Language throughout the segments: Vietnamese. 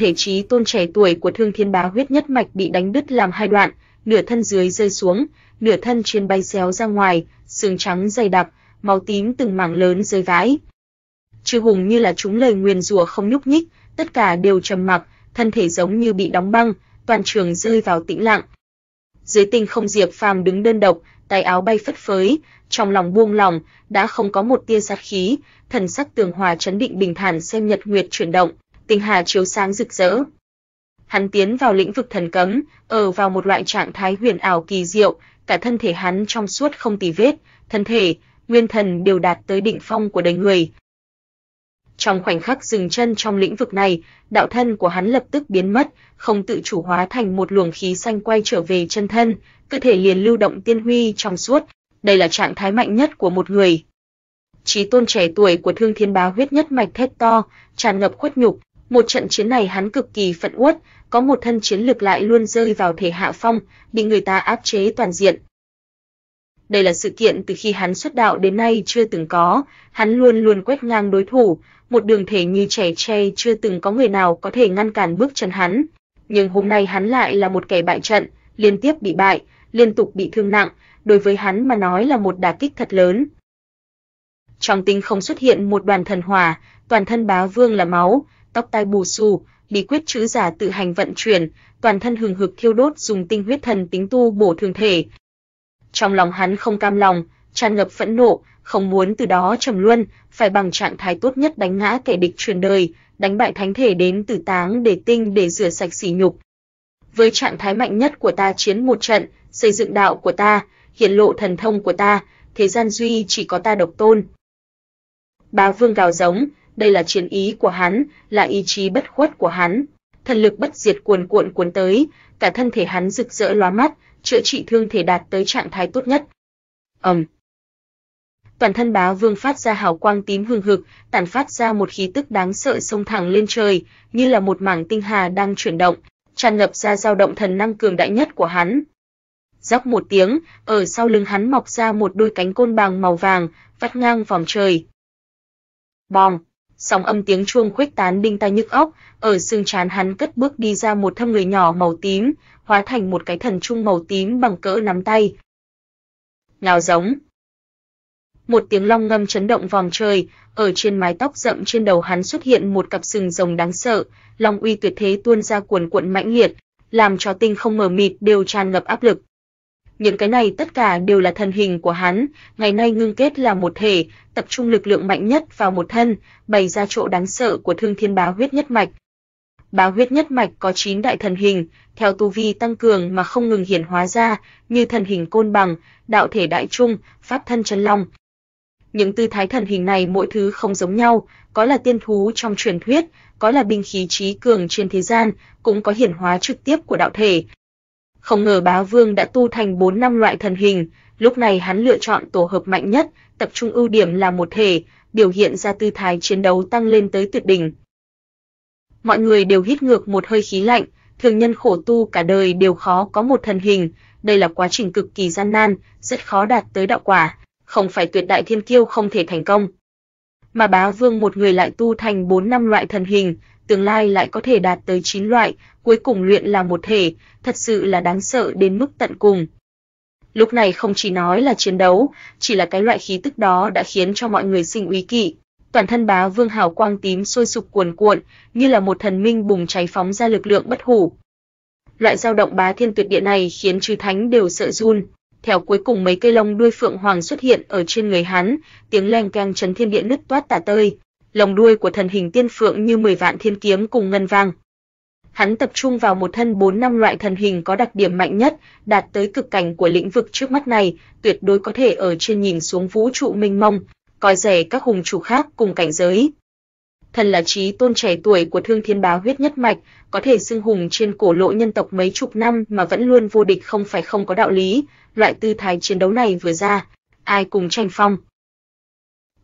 thể trí tôn trẻ tuổi của Thương Thiên Bá huyết nhất mạch bị đánh đứt làm hai đoạn, nửa thân dưới rơi xuống, nửa thân trên bay xéo ra ngoài, xương trắng dày đặc, máu tím từng mảng lớn rơi vãi. Chư hùng như là chúng lời nguyền rủa không nhúc nhích, tất cả đều trầm mặc, thân thể giống như bị đóng băng, toàn trường rơi vào tĩnh lặng. Dưới tình không Diệp Phàm đứng đơn độc, tay áo bay phất phới, trong lòng buông lòng, đã không có một tia sát khí, thần sắc tường hòa trấn định bình thản xem nhật nguyệt chuyển động tinh hà chiếu sáng rực rỡ. Hắn tiến vào lĩnh vực thần cấm, ở vào một loại trạng thái huyền ảo kỳ diệu, cả thân thể hắn trong suốt không tì vết, thân thể, nguyên thần đều đạt tới đỉnh phong của đời người. Trong khoảnh khắc dừng chân trong lĩnh vực này, đạo thân của hắn lập tức biến mất, không tự chủ hóa thành một luồng khí xanh quay trở về chân thân, cơ thể liền lưu động tiên huy trong suốt, đây là trạng thái mạnh nhất của một người. Chí tôn trẻ tuổi của Thương Thiên Bá huyết nhất mạch thét to, tràn ngập khuất nhục, một trận chiến này hắn cực kỳ phận uất, có một thân chiến lực lại luôn rơi vào thể hạ phong, bị người ta áp chế toàn diện. Đây là sự kiện từ khi hắn xuất đạo đến nay chưa từng có, hắn luôn luôn quét ngang đối thủ, một đường thể như trẻ tre chưa từng có người nào có thể ngăn cản bước chân hắn. Nhưng hôm nay hắn lại là một kẻ bại trận, liên tiếp bị bại, liên tục bị thương nặng, đối với hắn mà nói là một đả kích thật lớn. Trong tinh không xuất hiện một đoàn thần hỏa, toàn thân bá vương là máu, tóc tai bù xù, bí quyết chữ giả tự hành vận chuyển, toàn thân hừng hực thiêu đốt dùng tinh huyết thần tính tu bổ thường thể. Trong lòng hắn không cam lòng, tràn ngập phẫn nộ, không muốn từ đó trầm luân, phải bằng trạng thái tốt nhất đánh ngã kẻ địch truyền đời, đánh bại thánh thể đến từ táng để tinh để rửa sạch sỉ nhục. Với trạng thái mạnh nhất của ta chiến một trận, xây dựng đạo của ta, hiện lộ thần thông của ta, thế gian duy chỉ có ta độc tôn. Bá Vương gào giống, đây là chiến ý của hắn, là ý chí bất khuất của hắn. Thần lực bất diệt cuồn cuộn cuốn tới, cả thân thể hắn rực rỡ lóa mắt, chữa trị thương thể đạt tới trạng thái tốt nhất. Ầm. Um. Toàn thân bá vương phát ra hào quang tím hừng hực, tản phát ra một khí tức đáng sợ xông thẳng lên trời, như là một mảng tinh hà đang chuyển động, tràn ngập ra dao động thần năng cường đại nhất của hắn. Róc một tiếng, ở sau lưng hắn mọc ra một đôi cánh côn bằng màu vàng, vắt ngang vòng trời. Bong! sóng âm tiếng chuông khuếch tán đinh tai nhức óc, ở xương trán hắn cất bước đi ra một thâm người nhỏ màu tím, hóa thành một cái thần trung màu tím bằng cỡ nắm tay. Ngào giống. Một tiếng long ngâm chấn động vòng trời, ở trên mái tóc rậm trên đầu hắn xuất hiện một cặp sừng rồng đáng sợ, long uy tuyệt thế tuôn ra cuồn cuộn mãnh liệt, làm cho tinh không mờ mịt đều tràn ngập áp lực những cái này tất cả đều là thân hình của hắn, ngày nay ngưng kết là một thể, tập trung lực lượng mạnh nhất vào một thân, bày ra chỗ đáng sợ của Thương Thiên Bá huyết nhất mạch. Bá huyết nhất mạch có 9 đại thần hình, theo tu vi tăng cường mà không ngừng hiển hóa ra, như thần hình côn bằng, đạo thể đại trung, pháp thân chân long. Những tư thái thần hình này mỗi thứ không giống nhau, có là tiên thú trong truyền thuyết, có là binh khí trí cường trên thế gian, cũng có hiển hóa trực tiếp của đạo thể, không ngờ Bá Vương đã tu thành 4 năm loại thần hình, lúc này hắn lựa chọn tổ hợp mạnh nhất, tập trung ưu điểm là một thể, biểu hiện ra tư thái chiến đấu tăng lên tới tuyệt đỉnh. Mọi người đều hít ngược một hơi khí lạnh, thường nhân khổ tu cả đời đều khó có một thần hình, đây là quá trình cực kỳ gian nan, rất khó đạt tới đạo quả, không phải tuyệt đại thiên kiêu không thể thành công. Mà bá vương một người lại tu thành 4 năm loại thần hình, tương lai lại có thể đạt tới 9 loại, cuối cùng luyện là một thể, thật sự là đáng sợ đến mức tận cùng. Lúc này không chỉ nói là chiến đấu, chỉ là cái loại khí tức đó đã khiến cho mọi người sinh uy kỵ. Toàn thân bá vương hào quang tím sôi sục cuồn cuộn, như là một thần minh bùng cháy phóng ra lực lượng bất hủ. Loại dao động bá thiên tuyệt địa này khiến chư thánh đều sợ run. Theo cuối cùng mấy cây lông đuôi phượng hoàng xuất hiện ở trên người hắn, tiếng leng keng chấn thiên địa nứt toát tả tơi, lồng đuôi của thần hình tiên phượng như 10 vạn thiên kiếm cùng ngân vàng. Hắn tập trung vào một thân 4 năm loại thần hình có đặc điểm mạnh nhất, đạt tới cực cảnh của lĩnh vực trước mắt này, tuyệt đối có thể ở trên nhìn xuống vũ trụ mênh mông, coi rẻ các hùng chủ khác cùng cảnh giới. Thần là trí tôn trẻ tuổi của Thương Thiên Bá huyết nhất mạch, có thể xưng hùng trên cổ lộ nhân tộc mấy chục năm mà vẫn luôn vô địch không phải không có đạo lý, loại tư thái chiến đấu này vừa ra, ai cùng tranh phong.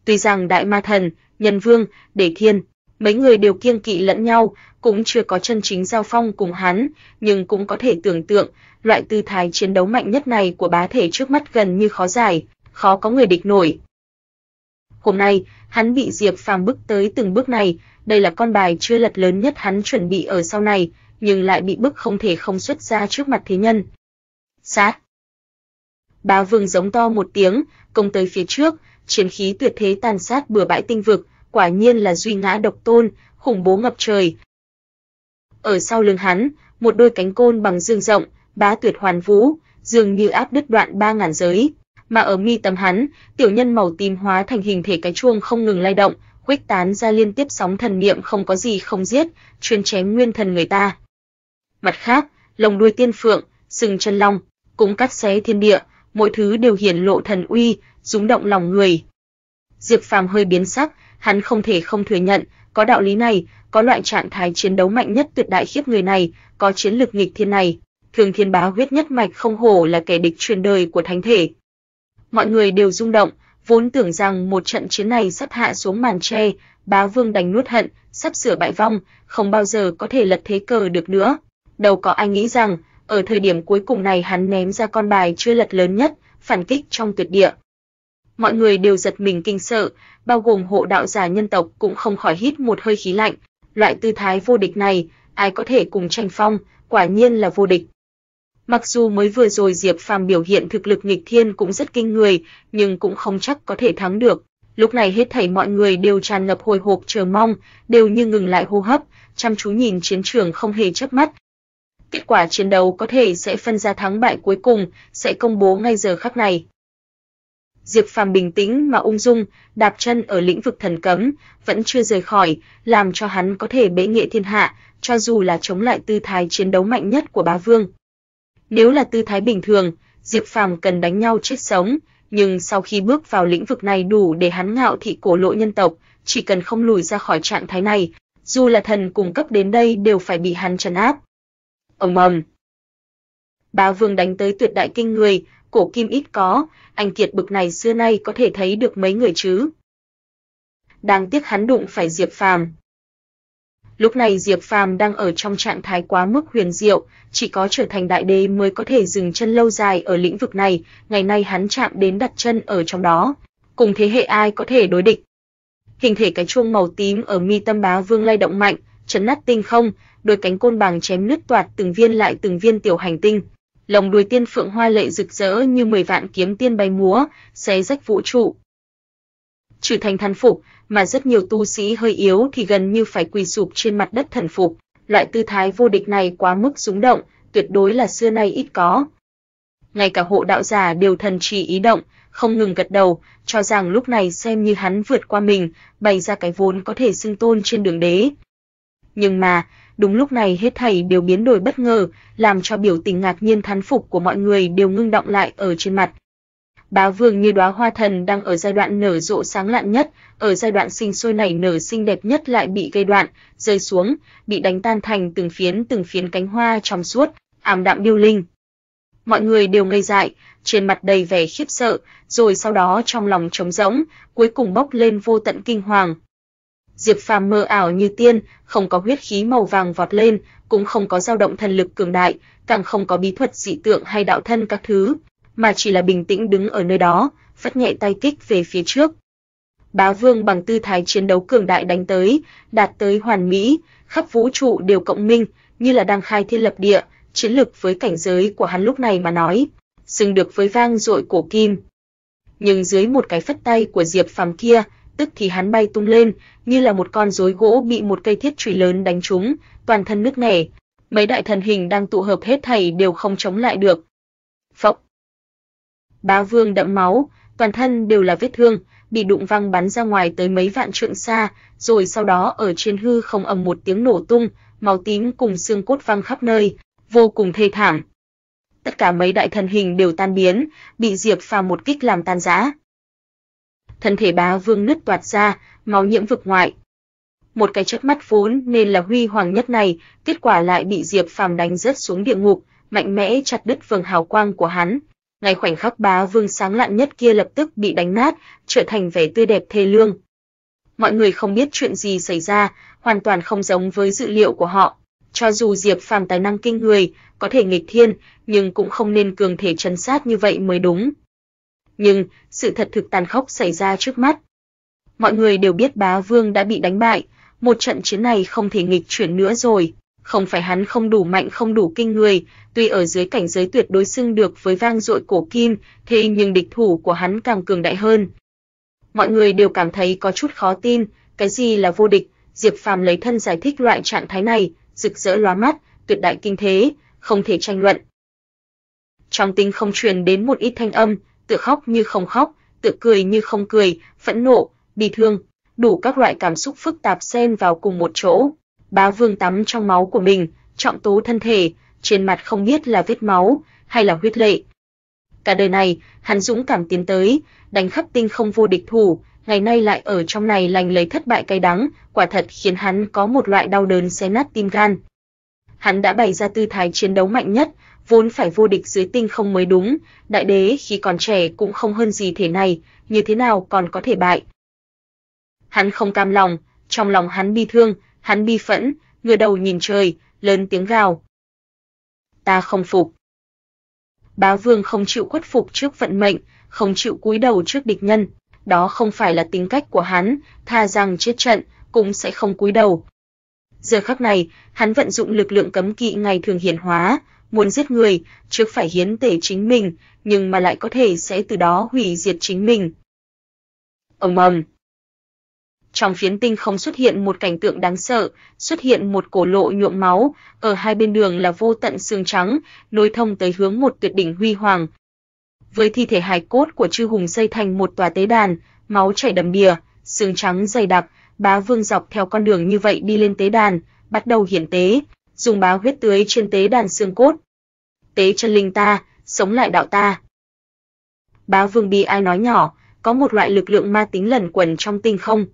Tuy rằng Đại Ma Thần, Nhân Vương, Để Thiên, mấy người đều kiêng kỵ lẫn nhau, cũng chưa có chân chính giao phong cùng hắn, nhưng cũng có thể tưởng tượng, loại tư thái chiến đấu mạnh nhất này của bá thể trước mắt gần như khó giải, khó có người địch nổi. Hôm nay, hắn bị Diệp Phàm bước tới từng bước này, đây là con bài chưa lật lớn nhất hắn chuẩn bị ở sau này, nhưng lại bị bức không thể không xuất ra trước mặt thế nhân. Sát! Bá Vương giống to một tiếng, công tới phía trước, chiến khí tuyệt thế tàn sát bừa bãi tinh vực, quả nhiên là duy ngã độc tôn, khủng bố ngập trời. Ở sau lưng hắn, một đôi cánh côn bằng dương rộng, bá tuyệt hoàn vũ, dường như áp đứt đoạn ba ngàn giới, mà ở mi tầm hắn, tiểu nhân màu tím hóa thành hình thể cái chuông không ngừng lay động, khuếch tán ra liên tiếp sóng thần niệm không có gì không giết, chuyên chém nguyên thần người ta. Mặt khác, lồng đuôi tiên phượng, sừng chân long, cũng cắt xé thiên địa, mỗi thứ đều hiển lộ thần uy, rúng động lòng người. Diệp Phàm hơi biến sắc, hắn không thể không thừa nhận, có đạo lý này, có loại trạng thái chiến đấu mạnh nhất tuyệt đại khiếp người này, có chiến lực nghịch thiên này, Thường Thiên Bá huyết nhất mạch không hổ là kẻ địch truyền đời của thánh thể. Mọi người đều rung động, vốn tưởng rằng một trận chiến này sắp hạ xuống màn che, Bá Vương đành nuốt hận, sắp sửa bại vong, không bao giờ có thể lật thế cờ được nữa. Đầu có ai nghĩ rằng, ở thời điểm cuối cùng này hắn ném ra con bài chưa lật lớn nhất, phản kích trong tuyệt địa, mọi người đều giật mình kinh sợ, bao gồm hộ đạo giả nhân tộc cũng không khỏi hít một hơi khí lạnh, loại tư thái vô địch này, ai có thể cùng tranh phong, quả nhiên là vô địch. Mặc dù mới vừa rồi Diệp Phàm biểu hiện thực lực nghịch thiên cũng rất kinh người, nhưng cũng không chắc có thể thắng được. Lúc này hết thảy mọi người đều tràn ngập hồi hộp chờ mong, đều như ngừng lại hô hấp, chăm chú nhìn chiến trường không hề chớp mắt. Kết quả chiến đấu có thể sẽ phân ra thắng bại cuối cùng, sẽ công bố ngay giờ khắc này. Diệp Phàm bình tĩnh mà ung dung, đạp chân ở lĩnh vực thần cấm, vẫn chưa rời khỏi, làm cho hắn có thể bế nghệ thiên hạ, cho dù là chống lại tư thái chiến đấu mạnh nhất của bá vương. Nếu là tư thái bình thường, Diệp Phàm cần đánh nhau chết sống, nhưng sau khi bước vào lĩnh vực này đủ để hắn ngạo thị cổ lộ nhân tộc, chỉ cần không lùi ra khỏi trạng thái này, dù là thần cùng cấp đến đây đều phải bị hắn trấn áp. Ầm ầm. Bá Vương đánh tới tuyệt đại kinh người, cổ kim ít có, anh kiệt bực này xưa nay có thể thấy được mấy người chứ. Đáng tiếc hắn đụng phải Diệp Phàm. Lúc này Diệp Phàm đang ở trong trạng thái quá mức huyền diệu, chỉ có trở thành đại đế mới có thể dừng chân lâu dài ở lĩnh vực này, ngày nay hắn chạm đến đặt chân ở trong đó, cùng thế hệ ai có thể đối địch. Hình thể cái chuông màu tím ở mi tâm bá vương lay động mạnh, chấn nát tinh không, đôi cánh côn bằng chém nứt toạt từng viên lại từng viên tiểu hành tinh, lồng đuôi tiên phượng hoa lệ rực rỡ như mười vạn kiếm tiên bay múa, xé rách vũ trụ. Trừ thành thần phục, mà rất nhiều tu sĩ hơi yếu thì gần như phải quỳ sụp trên mặt đất thần phục, loại tư thái vô địch này quá mức rúng động, tuyệt đối là xưa nay ít có. Ngay cả hộ đạo giả đều thần trì ý động, không ngừng gật đầu, cho rằng lúc này xem như hắn vượt qua mình, bày ra cái vốn có thể xưng tôn trên đường đế. Nhưng mà, Đúng lúc này hết thảy đều biến đổi bất ngờ, làm cho biểu tình ngạc nhiên thán phục của mọi người đều ngưng động lại ở trên mặt. Bá vương như đóa hoa thần đang ở giai đoạn nở rộ sáng lạn nhất, ở giai đoạn sinh sôi nảy nở xinh đẹp nhất lại bị gây đoạn, rơi xuống, bị đánh tan thành từng phiến từng phiến cánh hoa trong suốt, ảm đạm điêu linh. Mọi người đều ngây dại, trên mặt đầy vẻ khiếp sợ, rồi sau đó trong lòng trống rỗng, cuối cùng bốc lên vô tận kinh hoàng, Diệp Phàm mơ ảo như tiên, không có huyết khí màu vàng vọt lên, cũng không có dao động thần lực cường đại, càng không có bí thuật dị tượng hay đạo thân các thứ, mà chỉ là bình tĩnh đứng ở nơi đó, phất nhẹ tay kích về phía trước. Bá Vương bằng tư thái chiến đấu cường đại đánh tới, đạt tới hoàn mỹ, khắp vũ trụ đều cộng minh, như là đang khai thiên lập địa, chiến lực với cảnh giới của hắn lúc này mà nói, xứng được với vang dội cổ kim. Nhưng dưới một cái phất tay của Diệp Phàm kia, tức thì hắn bay tung lên, như là một con rối gỗ bị một cây thiết chùy lớn đánh trúng, toàn thân nước nẻ. Mấy đại thần hình đang tụ hợp hết thảy đều không chống lại được. Phốc. Bá Vương đẫm máu, toàn thân đều là vết thương, bị đụng văng bắn ra ngoài tới mấy vạn trượng xa, rồi sau đó ở trên hư không ầm một tiếng nổ tung, máu tím cùng xương cốt văng khắp nơi, vô cùng thê thảm. Tất cả mấy đại thần hình đều tan biến, bị Diệp Phàm một kích làm tan rã thân thể bá vương nứt toạt ra, máu nhiễm vực ngoại. Một cái chớp mắt vốn nên là huy hoàng nhất này, kết quả lại bị Diệp Phàm đánh rớt xuống địa ngục, mạnh mẽ chặt đứt vầng hào quang của hắn. Ngay khoảnh khắc bá vương sáng lạn nhất kia lập tức bị đánh nát, trở thành vẻ tươi đẹp thê lương. Mọi người không biết chuyện gì xảy ra, hoàn toàn không giống với dự liệu của họ. Cho dù Diệp Phàm tài năng kinh người, có thể nghịch thiên, nhưng cũng không nên cường thể trấn sát như vậy mới đúng nhưng sự thật thực tàn khốc xảy ra trước mắt. Mọi người đều biết Bá Vương đã bị đánh bại, một trận chiến này không thể nghịch chuyển nữa rồi, không phải hắn không đủ mạnh không đủ kinh người, tuy ở dưới cảnh giới tuyệt đối xưng được với vang dội cổ kim, thế nhưng địch thủ của hắn càng cường đại hơn. Mọi người đều cảm thấy có chút khó tin, cái gì là vô địch? Diệp Phàm lấy thân giải thích loại trạng thái này, rực rỡ lóa mắt, tuyệt đại kinh thế, không thể tranh luận. Trong tinh không truyền đến một ít thanh âm, tự khóc như không khóc, tự cười như không cười, phẫn nộ, bi thương, đủ các loại cảm xúc phức tạp xen vào cùng một chỗ. Bá Vương tắm trong máu của mình, trọng tố thân thể, trên mặt không biết là vết máu hay là huyết lệ. Cả đời này, hắn dũng cảm tiến tới, đánh khắp tinh không vô địch thủ, ngày nay lại ở trong này lành lấy thất bại cay đắng, quả thật khiến hắn có một loại đau đớn xé nát tim gan. Hắn đã bày ra tư thái chiến đấu mạnh nhất, vốn phải vô địch dưới tinh không mới đúng, đại đế khi còn trẻ cũng không hơn gì thế này, như thế nào còn có thể bại. Hắn không cam lòng, trong lòng hắn bi thương, hắn bi phẫn, ngửa đầu nhìn trời, lớn tiếng gào. Ta không phục. Bá vương không chịu khuất phục trước vận mệnh, không chịu cúi đầu trước địch nhân, đó không phải là tính cách của hắn, tha rằng chết trận cũng sẽ không cúi đầu. Giờ khắc này, hắn vận dụng lực lượng cấm kỵ ngày thường hiển hóa, muốn giết người, trước phải hiến tế chính mình, nhưng mà lại có thể sẽ từ đó hủy diệt chính mình. Ầm ầm. Trong phiến tinh không xuất hiện một cảnh tượng đáng sợ, xuất hiện một cổ lộ nhuộm máu, ở hai bên đường là vô tận xương trắng, nối thông tới hướng một tuyệt đỉnh huy hoàng. Với thi thể hài cốt của chư hùng xây thành một tòa tế đàn, máu chảy đầm đìa, xương trắng dày đặc, bá vương dọc theo con đường như vậy đi lên tế đàn, bắt đầu hiển tế, dùng báo huyết tưới trên tế đàn xương cốt. Tế chân linh ta, sống lại đạo ta. Báo vương bi ai nói nhỏ, có một loại lực lượng ma tính lẩn quẩn trong tinh không.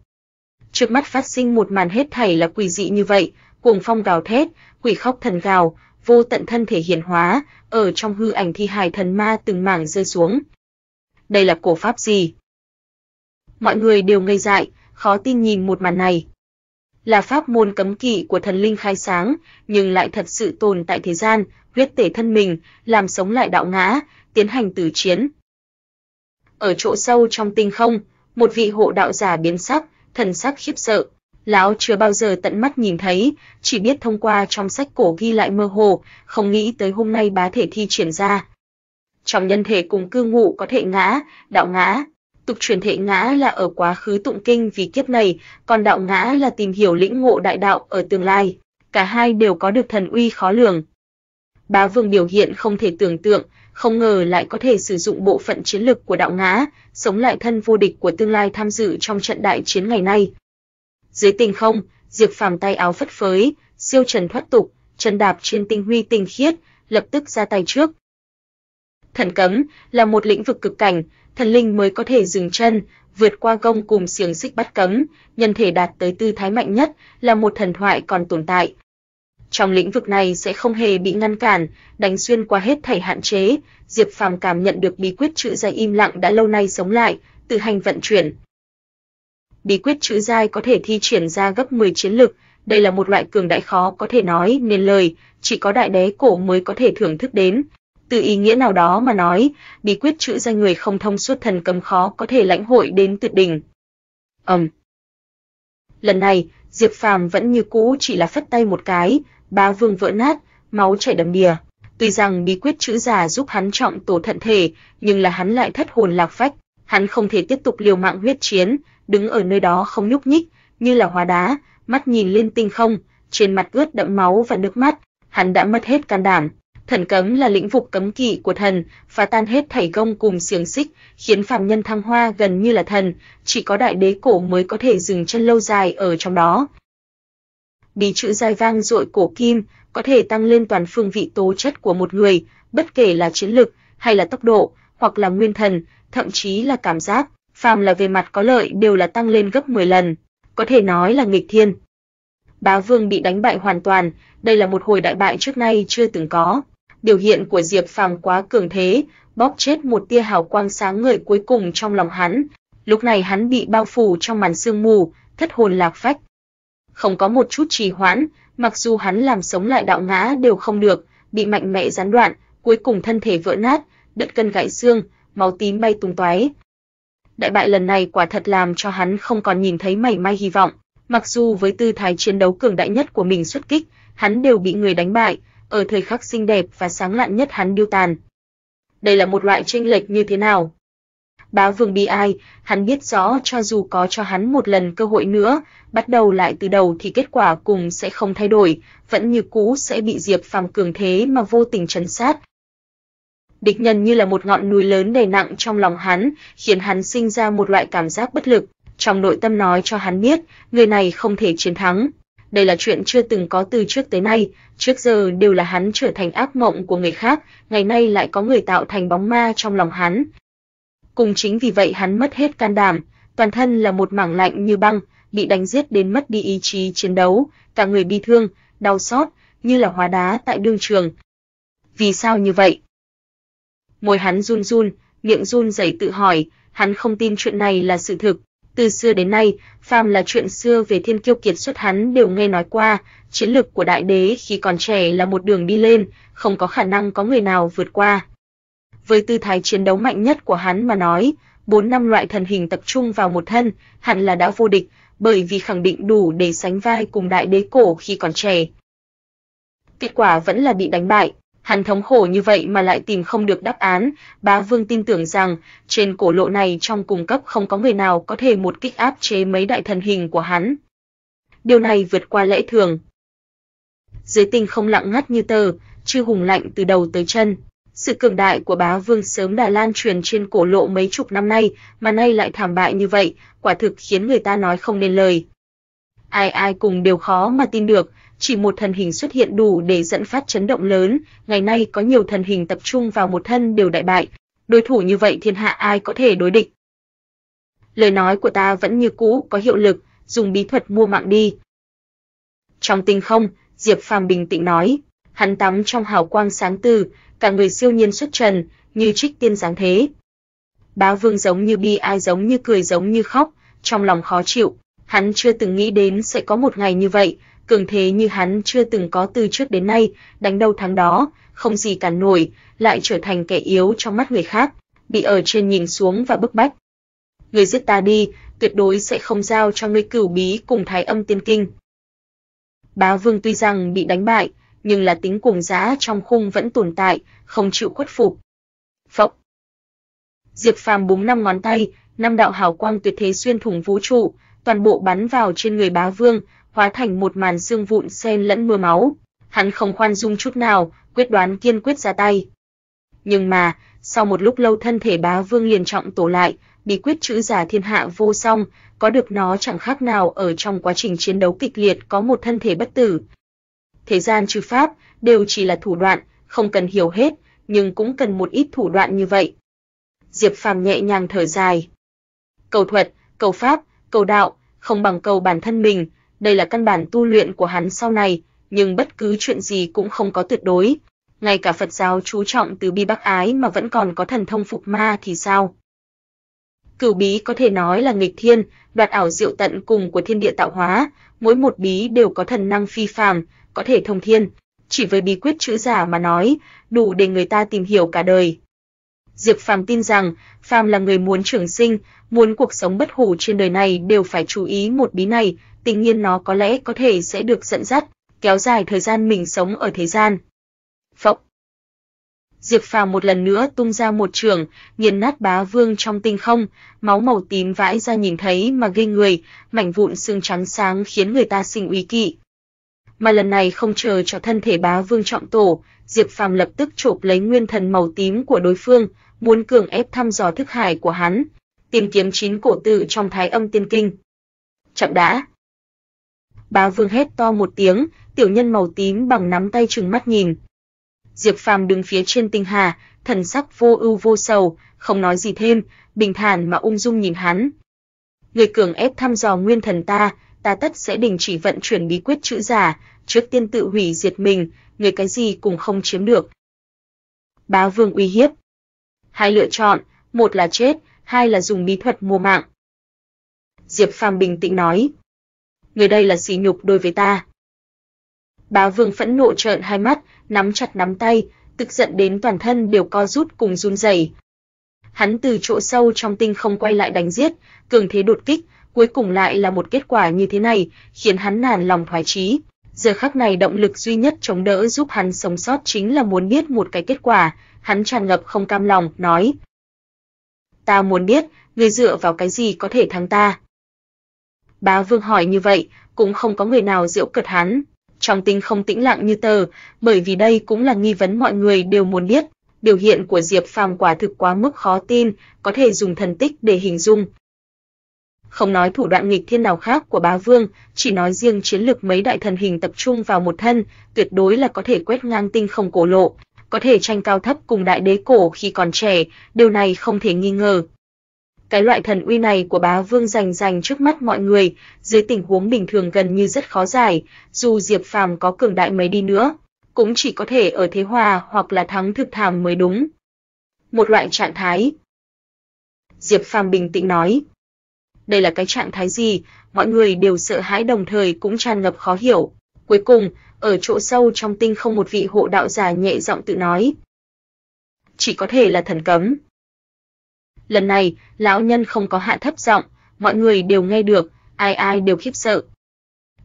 Trước mắt phát sinh một màn hết thảy là quỷ dị như vậy, cuồng phong gào thét, quỷ khóc thần gào, vô tận thân thể hiển hóa, ở trong hư ảnh thi hài thần ma từng mảng rơi xuống. Đây là cổ pháp gì? Mọi người đều ngây dại, khó tin nhìn một màn này là pháp môn cấm kỵ của thần linh khai sáng, nhưng lại thật sự tồn tại thế gian, huyết tể thân mình, làm sống lại đạo ngã, tiến hành tử chiến. Ở chỗ sâu trong tinh không, một vị hộ đạo giả biến sắc, thần sắc khiếp sợ. Lão chưa bao giờ tận mắt nhìn thấy, chỉ biết thông qua trong sách cổ ghi lại mơ hồ, không nghĩ tới hôm nay bá thể thi triển ra. Trong nhân thể cùng cư ngụ có thể ngã, đạo ngã, tục chuyển thệ ngã là ở quá khứ tụng kinh vì kiếp này, còn đạo ngã là tìm hiểu lĩnh ngộ đại đạo ở tương lai. Cả hai đều có được thần uy khó lường. Bá Vương biểu hiện không thể tưởng tượng, không ngờ lại có thể sử dụng bộ phận chiến lực của đạo ngã, sống lại thân vô địch của tương lai tham dự trong trận đại chiến ngày nay. Dưới tình không, Diệp Phàm tay áo phất phới, siêu trần thoát tục, chân đạp trên tinh huy tinh khiết, lập tức ra tay trước, thần cấm là một lĩnh vực cực cảnh, thần linh mới có thể dừng chân, vượt qua gông cùng xiềng xích bắt cấm, nhân thể đạt tới tư thái mạnh nhất là một thần thoại còn tồn tại. Trong lĩnh vực này sẽ không hề bị ngăn cản, đánh xuyên qua hết thảy hạn chế, Diệp Phàm cảm nhận được bí quyết chữ dài im lặng đã lâu nay sống lại, tự hành vận chuyển. Bí quyết chữ dài có thể thi triển ra gấp 10 chiến lực, đây là một loại cường đại khó có thể nói nên lời, chỉ có đại đế cổ mới có thể thưởng thức đến. Từ ý nghĩa nào đó mà nói, bí quyết chữ danh người không thông suốt thần cấm khó có thể lãnh hội đến tuyệt đỉnh. Ầm. Lần này, Diệp Phàm vẫn như cũ chỉ là phất tay một cái, ba vương vỡ nát, máu chảy đầm đìa. Tuy rằng bí quyết chữ già giúp hắn trọng tổ thận thể, nhưng là hắn lại thất hồn lạc phách, hắn không thể tiếp tục liều mạng huyết chiến, đứng ở nơi đó không nhúc nhích, như là hóa đá, mắt nhìn lên tinh không, trên mặt ướt đẫm máu và nước mắt, hắn đã mất hết can đảm. Thần cấm là lĩnh vực cấm kỵ của thần, phá tan hết thảy gông cùng xiềng xích, khiến phàm nhân thăng hoa gần như là thần, chỉ có đại đế cổ mới có thể dừng chân lâu dài ở trong đó. Bí chữ dài vang dội cổ kim có thể tăng lên toàn phương vị tố chất của một người, bất kể là chiến lực hay là tốc độ, hoặc là nguyên thần, thậm chí là cảm giác, phàm là về mặt có lợi đều là tăng lên gấp 10 lần, có thể nói là nghịch thiên. Bá Vương bị đánh bại hoàn toàn, đây là một hồi đại bại trước nay chưa từng có biểu hiện của Diệp Phàm quá cường thế, bóp chết một tia hào quang sáng ngời cuối cùng trong lòng hắn. Lúc này hắn bị bao phủ trong màn sương mù, thất hồn lạc phách. Không có một chút trì hoãn, mặc dù hắn làm sống lại đạo ngã đều không được, bị mạnh mẽ gián đoạn, cuối cùng thân thể vỡ nát, đứt cân gãy xương, máu tím bay tung tóe. Đại bại lần này quả thật làm cho hắn không còn nhìn thấy mảy may hy vọng, mặc dù với tư thái chiến đấu cường đại nhất của mình xuất kích, hắn đều bị người đánh bại, ở thời khắc xinh đẹp và sáng lạn nhất hắn điêu tàn. Đây là một loại chênh lệch như thế nào? Bá Vương bi ai, hắn biết rõ cho dù có cho hắn một lần cơ hội nữa, bắt đầu lại từ đầu thì kết quả cùng sẽ không thay đổi, vẫn như cũ sẽ bị Diệp Phàm cường thế mà vô tình trấn sát. Địch nhân như là một ngọn núi lớn đầy nặng trong lòng hắn, khiến hắn sinh ra một loại cảm giác bất lực, trong nội tâm nói cho hắn biết, người này không thể chiến thắng, đây là chuyện chưa từng có từ trước tới nay, trước giờ đều là hắn trở thành ác mộng của người khác, ngày nay lại có người tạo thành bóng ma trong lòng hắn. Cùng chính vì vậy hắn mất hết can đảm, toàn thân là một mảng lạnh như băng, bị đánh giết đến mất đi ý chí chiến đấu, cả người bi thương, đau xót, như là hóa đá tại đương trường. Vì sao như vậy? Môi hắn run run, miệng run rẩy tự hỏi, hắn không tin chuyện này là sự thực, từ xưa đến nay, phàm là chuyện xưa về thiên kiêu kiệt xuất hắn đều nghe nói qua, chiến lực của đại đế khi còn trẻ là một đường đi lên, không có khả năng có người nào vượt qua. Với tư thái chiến đấu mạnh nhất của hắn mà nói, bốn năm loại thần hình tập trung vào một thân, hẳn là đã vô địch, bởi vì khẳng định đủ để sánh vai cùng đại đế cổ khi còn trẻ. Kết quả vẫn là bị đánh bại, Hắn thống khổ như vậy mà lại tìm không được đáp án, Bá Vương tin tưởng rằng trên cổ lộ này trong cùng cấp không có người nào có thể một kích áp chế mấy đại thần hình của hắn. Điều này vượt qua lễ thường. Dưới tình không lặng ngắt như tờ, chư hùng lạnh từ đầu tới chân. Sự cường đại của Bá Vương sớm đã lan truyền trên cổ lộ mấy chục năm nay, mà nay lại thảm bại như vậy, quả thực khiến người ta nói không nên lời. Ai ai cùng đều khó mà tin được, chỉ một thần hình xuất hiện đủ để dẫn phát chấn động lớn, ngày nay có nhiều thần hình tập trung vào một thân đều đại bại, đối thủ như vậy thiên hạ ai có thể đối địch. Lời nói của ta vẫn như cũ có hiệu lực, dùng bí thuật mua mạng đi. Trong tinh không, Diệp Phàm bình tĩnh nói, hắn tắm trong hào quang sáng từ, cả người siêu nhiên xuất trần, như trích tiên dáng thế. Bá Vương giống như bi ai giống như cười giống như khóc, trong lòng khó chịu, hắn chưa từng nghĩ đến sẽ có một ngày như vậy, cường thế như hắn chưa từng có từ trước đến nay, đánh đâu thắng đó, không gì cản nổi, lại trở thành kẻ yếu trong mắt người khác, bị ở trên nhìn xuống và bức bách. Người giết ta đi, tuyệt đối sẽ không giao cho ngươi cửu bí cùng thái âm tiên kinh. Bá Vương tuy rằng bị đánh bại, nhưng là tính cuồng dã trong khung vẫn tồn tại, không chịu khuất phục. Phộng. Diệp Phàm búng năm ngón tay, năm đạo hào quang tuyệt thế xuyên thủng vũ trụ, toàn bộ bắn vào trên người Bá Vương, hóa thành một màn xương vụn xen lẫn mưa máu. Hắn không khoan dung chút nào, quyết đoán kiên quyết ra tay. Nhưng mà, sau một lúc lâu thân thể bá vương liền trọng tổ lại, bí quyết chữ giả thiên hạ vô song, có được nó chẳng khác nào ở trong quá trình chiến đấu kịch liệt có một thân thể bất tử. Thế gian trừ pháp đều chỉ là thủ đoạn, không cần hiểu hết, nhưng cũng cần một ít thủ đoạn như vậy. Diệp Phàm nhẹ nhàng thở dài. Cầu thuật, cầu pháp, cầu đạo, không bằng cầu bản thân mình, đây là căn bản tu luyện của hắn sau này, nhưng bất cứ chuyện gì cũng không có tuyệt đối. Ngay cả Phật giáo chú trọng từ bi bác ái mà vẫn còn có thần thông phục ma thì sao? Cửu bí có thể nói là nghịch thiên, đoạt ảo diệu tận cùng của thiên địa tạo hóa, mỗi một bí đều có thần năng phi phàm, có thể thông thiên, chỉ với bí quyết chữ giả mà nói, đủ để người ta tìm hiểu cả đời. Diệp Phàm tin rằng, Phàm là người muốn trường sinh, muốn cuộc sống bất hủ trên đời này đều phải chú ý một bí này, tình nhiên nó có lẽ có thể sẽ được dẫn dắt, kéo dài thời gian mình sống ở thế gian. Phộng Diệp Phàm một lần nữa tung ra một trường, nghiền nát bá vương trong tinh không, máu màu tím vãi ra nhìn thấy mà ghê người, mảnh vụn xương trắng sáng khiến người ta sinh uy kỵ. Mà lần này không chờ cho thân thể bá vương trọng tổ, Diệp Phàm lập tức chộp lấy nguyên thần màu tím của đối phương, muốn cường ép thăm dò thức hải của hắn, tìm kiếm chín cổ tự trong Thái Âm Tiên Kinh. Chậm đã, Bá Vương hét to một tiếng, tiểu nhân màu tím bằng nắm tay trừng mắt nhìn. Diệp Phàm đứng phía trên tinh hà, thần sắc vô ưu vô sầu, không nói gì thêm, bình thản mà ung dung nhìn hắn. Người cường ép thăm dò nguyên thần ta, ta tất sẽ đình chỉ vận chuyển bí quyết chữ giả, trước tiên tự hủy diệt mình, người cái gì cũng không chiếm được. Bá Vương uy hiếp. Hai lựa chọn, một là chết, hai là dùng bí thuật mua mạng. Diệp Phàm bình tĩnh nói, người đây là sỉ nhục đối với ta. Bá Vương phẫn nộ trợn hai mắt, nắm chặt nắm tay, tức giận đến toàn thân đều co rút cùng run rẩy. Hắn từ chỗ sâu trong tinh không quay lại đánh giết, cường thế đột kích, cuối cùng lại là một kết quả như thế này, khiến hắn nản lòng thoái chí. Giờ khắc này động lực duy nhất chống đỡ giúp hắn sống sót chính là muốn biết một cái kết quả, hắn tràn ngập không cam lòng nói: "Ta muốn biết, ngươi dựa vào cái gì có thể thắng ta?" Bá Vương hỏi như vậy, cũng không có người nào giễu cợt hắn. Trong tinh không tĩnh lặng như tờ, bởi vì đây cũng là nghi vấn mọi người đều muốn biết. Biểu hiện của Diệp Phàm quả thực quá mức khó tin, có thể dùng thần tích để hình dung. Không nói thủ đoạn nghịch thiên nào khác của Bá Vương, chỉ nói riêng chiến lược mấy đại thần hình tập trung vào một thân, tuyệt đối là có thể quét ngang tinh không cổ lộ, có thể tranh cao thấp cùng đại đế cổ khi còn trẻ, điều này không thể nghi ngờ cái loại thần uy này của bá vương rành rành trước mắt mọi người, dưới tình huống bình thường gần như rất khó giải, dù Diệp Phàm có cường đại mấy đi nữa, cũng chỉ có thể ở thế hòa hoặc là thắng thực thảm mới đúng. Một loại trạng thái. Diệp Phàm bình tĩnh nói. Đây là cái trạng thái gì, mọi người đều sợ hãi đồng thời cũng tràn ngập khó hiểu. Cuối cùng, ở chỗ sâu trong tinh không một vị hộ đạo giả nhẹ giọng tự nói. Chỉ có thể là thần cấm. Lần này, lão nhân không có hạ thấp giọng, mọi người đều nghe được, ai ai đều khiếp sợ.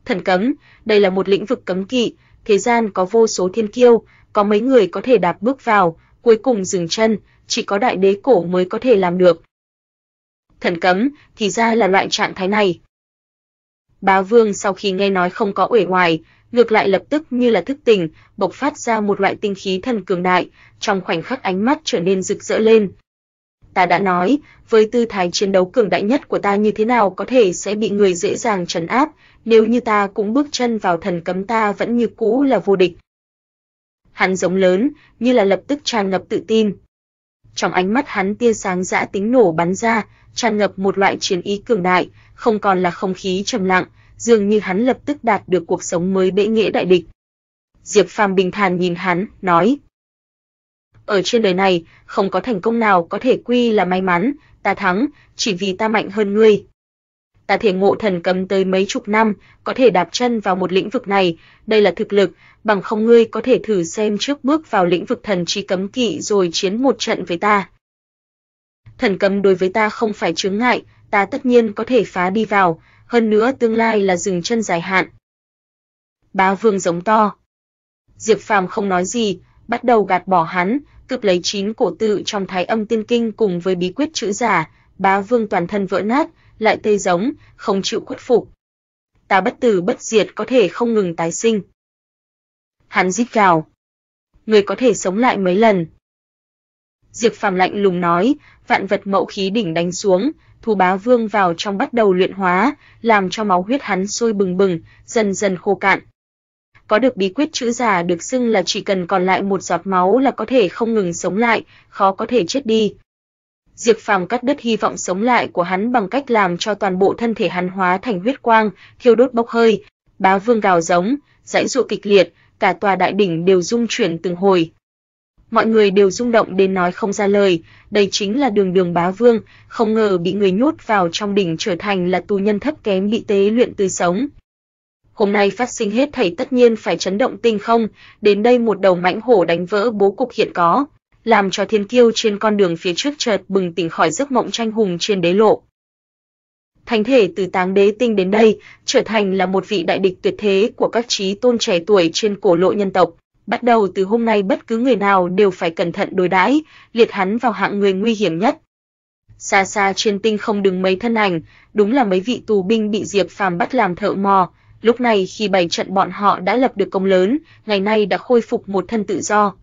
Thần cấm, đây là một lĩnh vực cấm kỵ, thế gian có vô số thiên kiêu, có mấy người có thể đạp bước vào, cuối cùng dừng chân, chỉ có đại đế cổ mới có thể làm được. Thần cấm, thì ra là loại trạng thái này. Bá Vương sau khi nghe nói không có uể oải, ngược lại lập tức như là thức tỉnh, bộc phát ra một loại tinh khí thần cường đại, trong khoảnh khắc ánh mắt trở nên rực rỡ lên ta đã nói, với tư thái chiến đấu cường đại nhất của ta như thế nào có thể sẽ bị người dễ dàng trấn áp, nếu như ta cũng bước chân vào thần cấm ta vẫn như cũ là vô địch. Hắn giống lớn, như là lập tức tràn ngập tự tin. Trong ánh mắt hắn tia sáng dã tính nổ bắn ra, tràn ngập một loại chiến ý cường đại, không còn là không khí trầm lặng, dường như hắn lập tức đạt được cuộc sống mới bệ nghĩa đại địch. Diệp Phàm bình thản nhìn hắn, nói: ở trên đời này, không có thành công nào có thể quy là may mắn, ta thắng, chỉ vì ta mạnh hơn ngươi. Ta thể ngộ thần cầm tới mấy chục năm, có thể đạp chân vào một lĩnh vực này, đây là thực lực, bằng không ngươi có thể thử xem trước bước vào lĩnh vực thần chi cấm kỵ rồi chiến một trận với ta. Thần cầm đối với ta không phải chướng ngại, ta tất nhiên có thể phá đi vào, hơn nữa tương lai là dừng chân dài hạn. Bá Vương giống to. Diệp Phàm không nói gì, bắt đầu gạt bỏ hắn, cướp lấy chín cổ tự trong Thái Âm Tiên Kinh cùng với bí quyết chữ giả, bá vương toàn thân vỡ nát, lại tê giống, không chịu khuất phục. Ta bất tử bất diệt có thể không ngừng tái sinh. Hắn rít gào. Người có thể sống lại mấy lần. Diệp Phàm lạnh lùng nói, vạn vật mẫu khí đỉnh đánh xuống, thu Bá Vương vào trong bắt đầu luyện hóa, làm cho máu huyết hắn sôi bừng bừng, dần dần khô cạn có được bí quyết chữ giả được xưng là chỉ cần còn lại một giọt máu là có thể không ngừng sống lại, khó có thể chết đi. Diệp Phàm cắt đứt hy vọng sống lại của hắn bằng cách làm cho toàn bộ thân thể hắn hóa thành huyết quang, thiêu đốt bốc hơi, bá vương gào giống, dãy dụa kịch liệt, cả tòa đại đỉnh đều rung chuyển từng hồi. Mọi người đều rung động đến nói không ra lời, đây chính là đường đường bá vương, không ngờ bị người nhốt vào trong đỉnh trở thành là tù nhân thấp kém bị tế luyện tươi sống, hôm nay phát sinh hết thảy tất nhiên phải chấn động tinh không, đến đây một đầu mãnh hổ đánh vỡ bố cục hiện có, làm cho thiên kiêu trên con đường phía trước chợt bừng tỉnh khỏi giấc mộng tranh hùng trên đế lộ. Thánh thể từ táng đế tinh đến đây, trở thành là một vị đại địch tuyệt thế của các trí tôn trẻ tuổi trên cổ lộ nhân tộc. Bắt đầu từ hôm nay bất cứ người nào đều phải cẩn thận đối đãi, liệt hắn vào hạng người nguy hiểm nhất xa xa trên tinh không đứng mấy thân ảnh, đúng là mấy vị tù binh bị Diệp Phàm bắt làm thợ mò, Lúc này khi bảy trận bọn họ đã lập được công lớn, ngày nay đã khôi phục một thân tự do.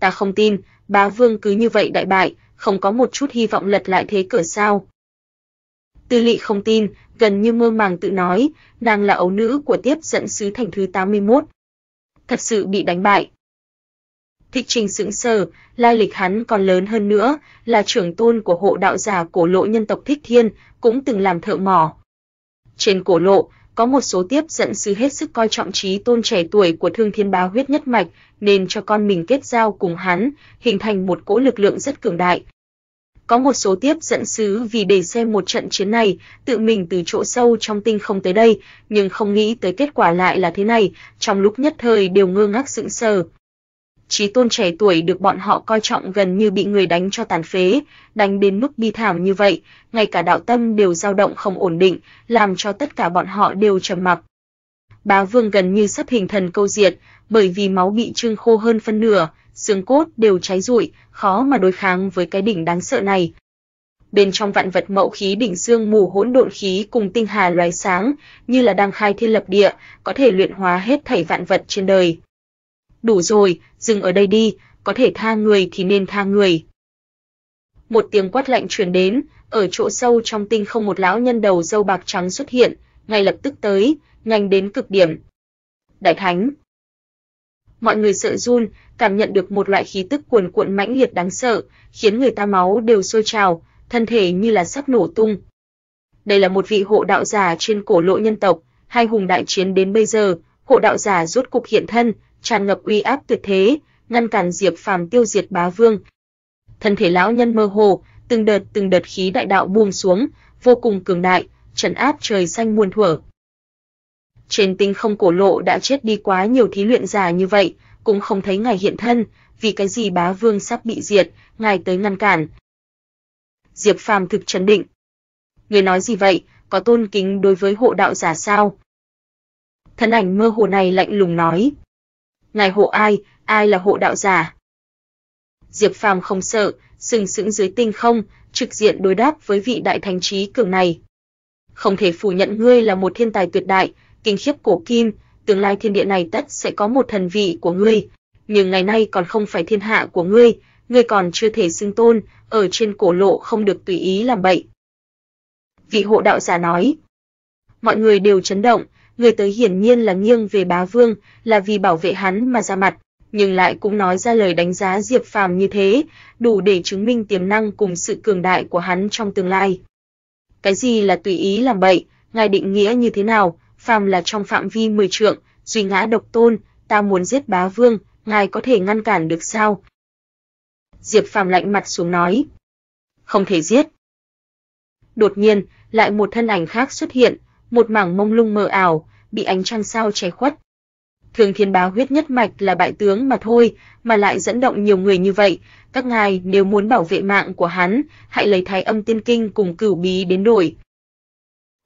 Ta không tin, bá vương cứ như vậy đại bại, không có một chút hy vọng lật lại thế cửa sao. Tư lị không tin, gần như mơ màng tự nói, nàng là ấu nữ của tiếp dẫn sứ thành thứ 81. Thật sự bị đánh bại. Thích trình sững sờ, lai lịch hắn còn lớn hơn nữa, là trưởng tôn của hộ đạo giả cổ lộ nhân tộc Thích Thiên, cũng từng làm thợ mỏ. Trên cổ lộ, có một số tiếp dẫn sư hết sức coi trọng trí tôn trẻ tuổi của Thương Thiên Bá huyết nhất mạch, nên cho con mình kết giao cùng hắn, hình thành một cỗ lực lượng rất cường đại. Có một số tiếp dẫn sứ vì để xem một trận chiến này, tự mình từ chỗ sâu trong tinh không tới đây, nhưng không nghĩ tới kết quả lại là thế này, trong lúc nhất thời đều ngơ ngác sững sờ trí tôn trẻ tuổi được bọn họ coi trọng gần như bị người đánh cho tàn phế, đánh đến mức bi thảm như vậy, ngay cả đạo tâm đều dao động không ổn định, làm cho tất cả bọn họ đều trầm mặc. Bá Vương gần như sắp hình thần câu diệt, bởi vì máu bị trương khô hơn phân nửa, xương cốt đều cháy rụi, khó mà đối kháng với cái đỉnh đáng sợ này. Bên trong vạn vật mẫu khí đỉnh dương mù hỗn độn khí cùng tinh hà loài sáng, như là đang khai thiên lập địa, có thể luyện hóa hết thảy vạn vật trên đời đủ rồi, dừng ở đây đi, có thể tha người thì nên tha người. Một tiếng quát lạnh truyền đến, ở chỗ sâu trong tinh không một lão nhân đầu râu bạc trắng xuất hiện, ngay lập tức tới, nhanh đến cực điểm. Đại thánh. Mọi người sợ run, cảm nhận được một loại khí tức cuồn cuộn mãnh liệt đáng sợ, khiến người ta máu đều sôi trào, thân thể như là sắp nổ tung. Đây là một vị hộ đạo giả trên cổ lộ nhân tộc, hai hùng đại chiến đến bây giờ, hộ đạo giả rốt cục hiện thân, tràn ngập uy áp tuyệt thế, ngăn cản Diệp Phàm tiêu diệt bá vương. Thân thể lão nhân mơ hồ, từng đợt từng đợt khí đại đạo buông xuống, vô cùng cường đại, trấn áp trời xanh muôn thuở. Trên tinh không cổ lộ đã chết đi quá nhiều thí luyện giả như vậy, cũng không thấy ngài hiện thân, vì cái gì bá vương sắp bị diệt, ngài tới ngăn cản. Diệp Phàm thực trấn định. Người nói gì vậy, có tôn kính đối với hộ đạo giả sao? Thân ảnh mơ hồ này lạnh lùng nói ngài hộ ai, ai là hộ đạo giả? Diệp Phàm không sợ, sừng sững dưới tinh không, trực diện đối đáp với vị đại thánh trí cường này. Không thể phủ nhận ngươi là một thiên tài tuyệt đại, kinh khiếp cổ kim, tương lai thiên địa này tất sẽ có một thần vị của ngươi, nhưng ngày nay còn không phải thiên hạ của ngươi, ngươi còn chưa thể xưng tôn, ở trên cổ lộ không được tùy ý làm bậy. Vị hộ đạo giả nói. Mọi người đều chấn động, người tới hiển nhiên là nghiêng về bá vương, là vì bảo vệ hắn mà ra mặt, nhưng lại cũng nói ra lời đánh giá Diệp Phàm như thế, đủ để chứng minh tiềm năng cùng sự cường đại của hắn trong tương lai. Cái gì là tùy ý làm bậy, ngài định nghĩa như thế nào? Phàm là trong phạm vi 10 trượng, duy ngã độc tôn, ta muốn giết bá vương, ngài có thể ngăn cản được sao? Diệp Phàm lạnh mặt xuống nói. Không thể giết. Đột nhiên, lại một thân ảnh khác xuất hiện, một mảng mông lung mờ ảo, bị ánh trăng sao che khuất. Thường Thiên Bá huyết nhất mạch là bại tướng mà thôi, mà lại dẫn động nhiều người như vậy, các ngài nếu muốn bảo vệ mạng của hắn, hãy lấy Thái Âm Tiên Kinh cùng Cửu Bí đến đổi."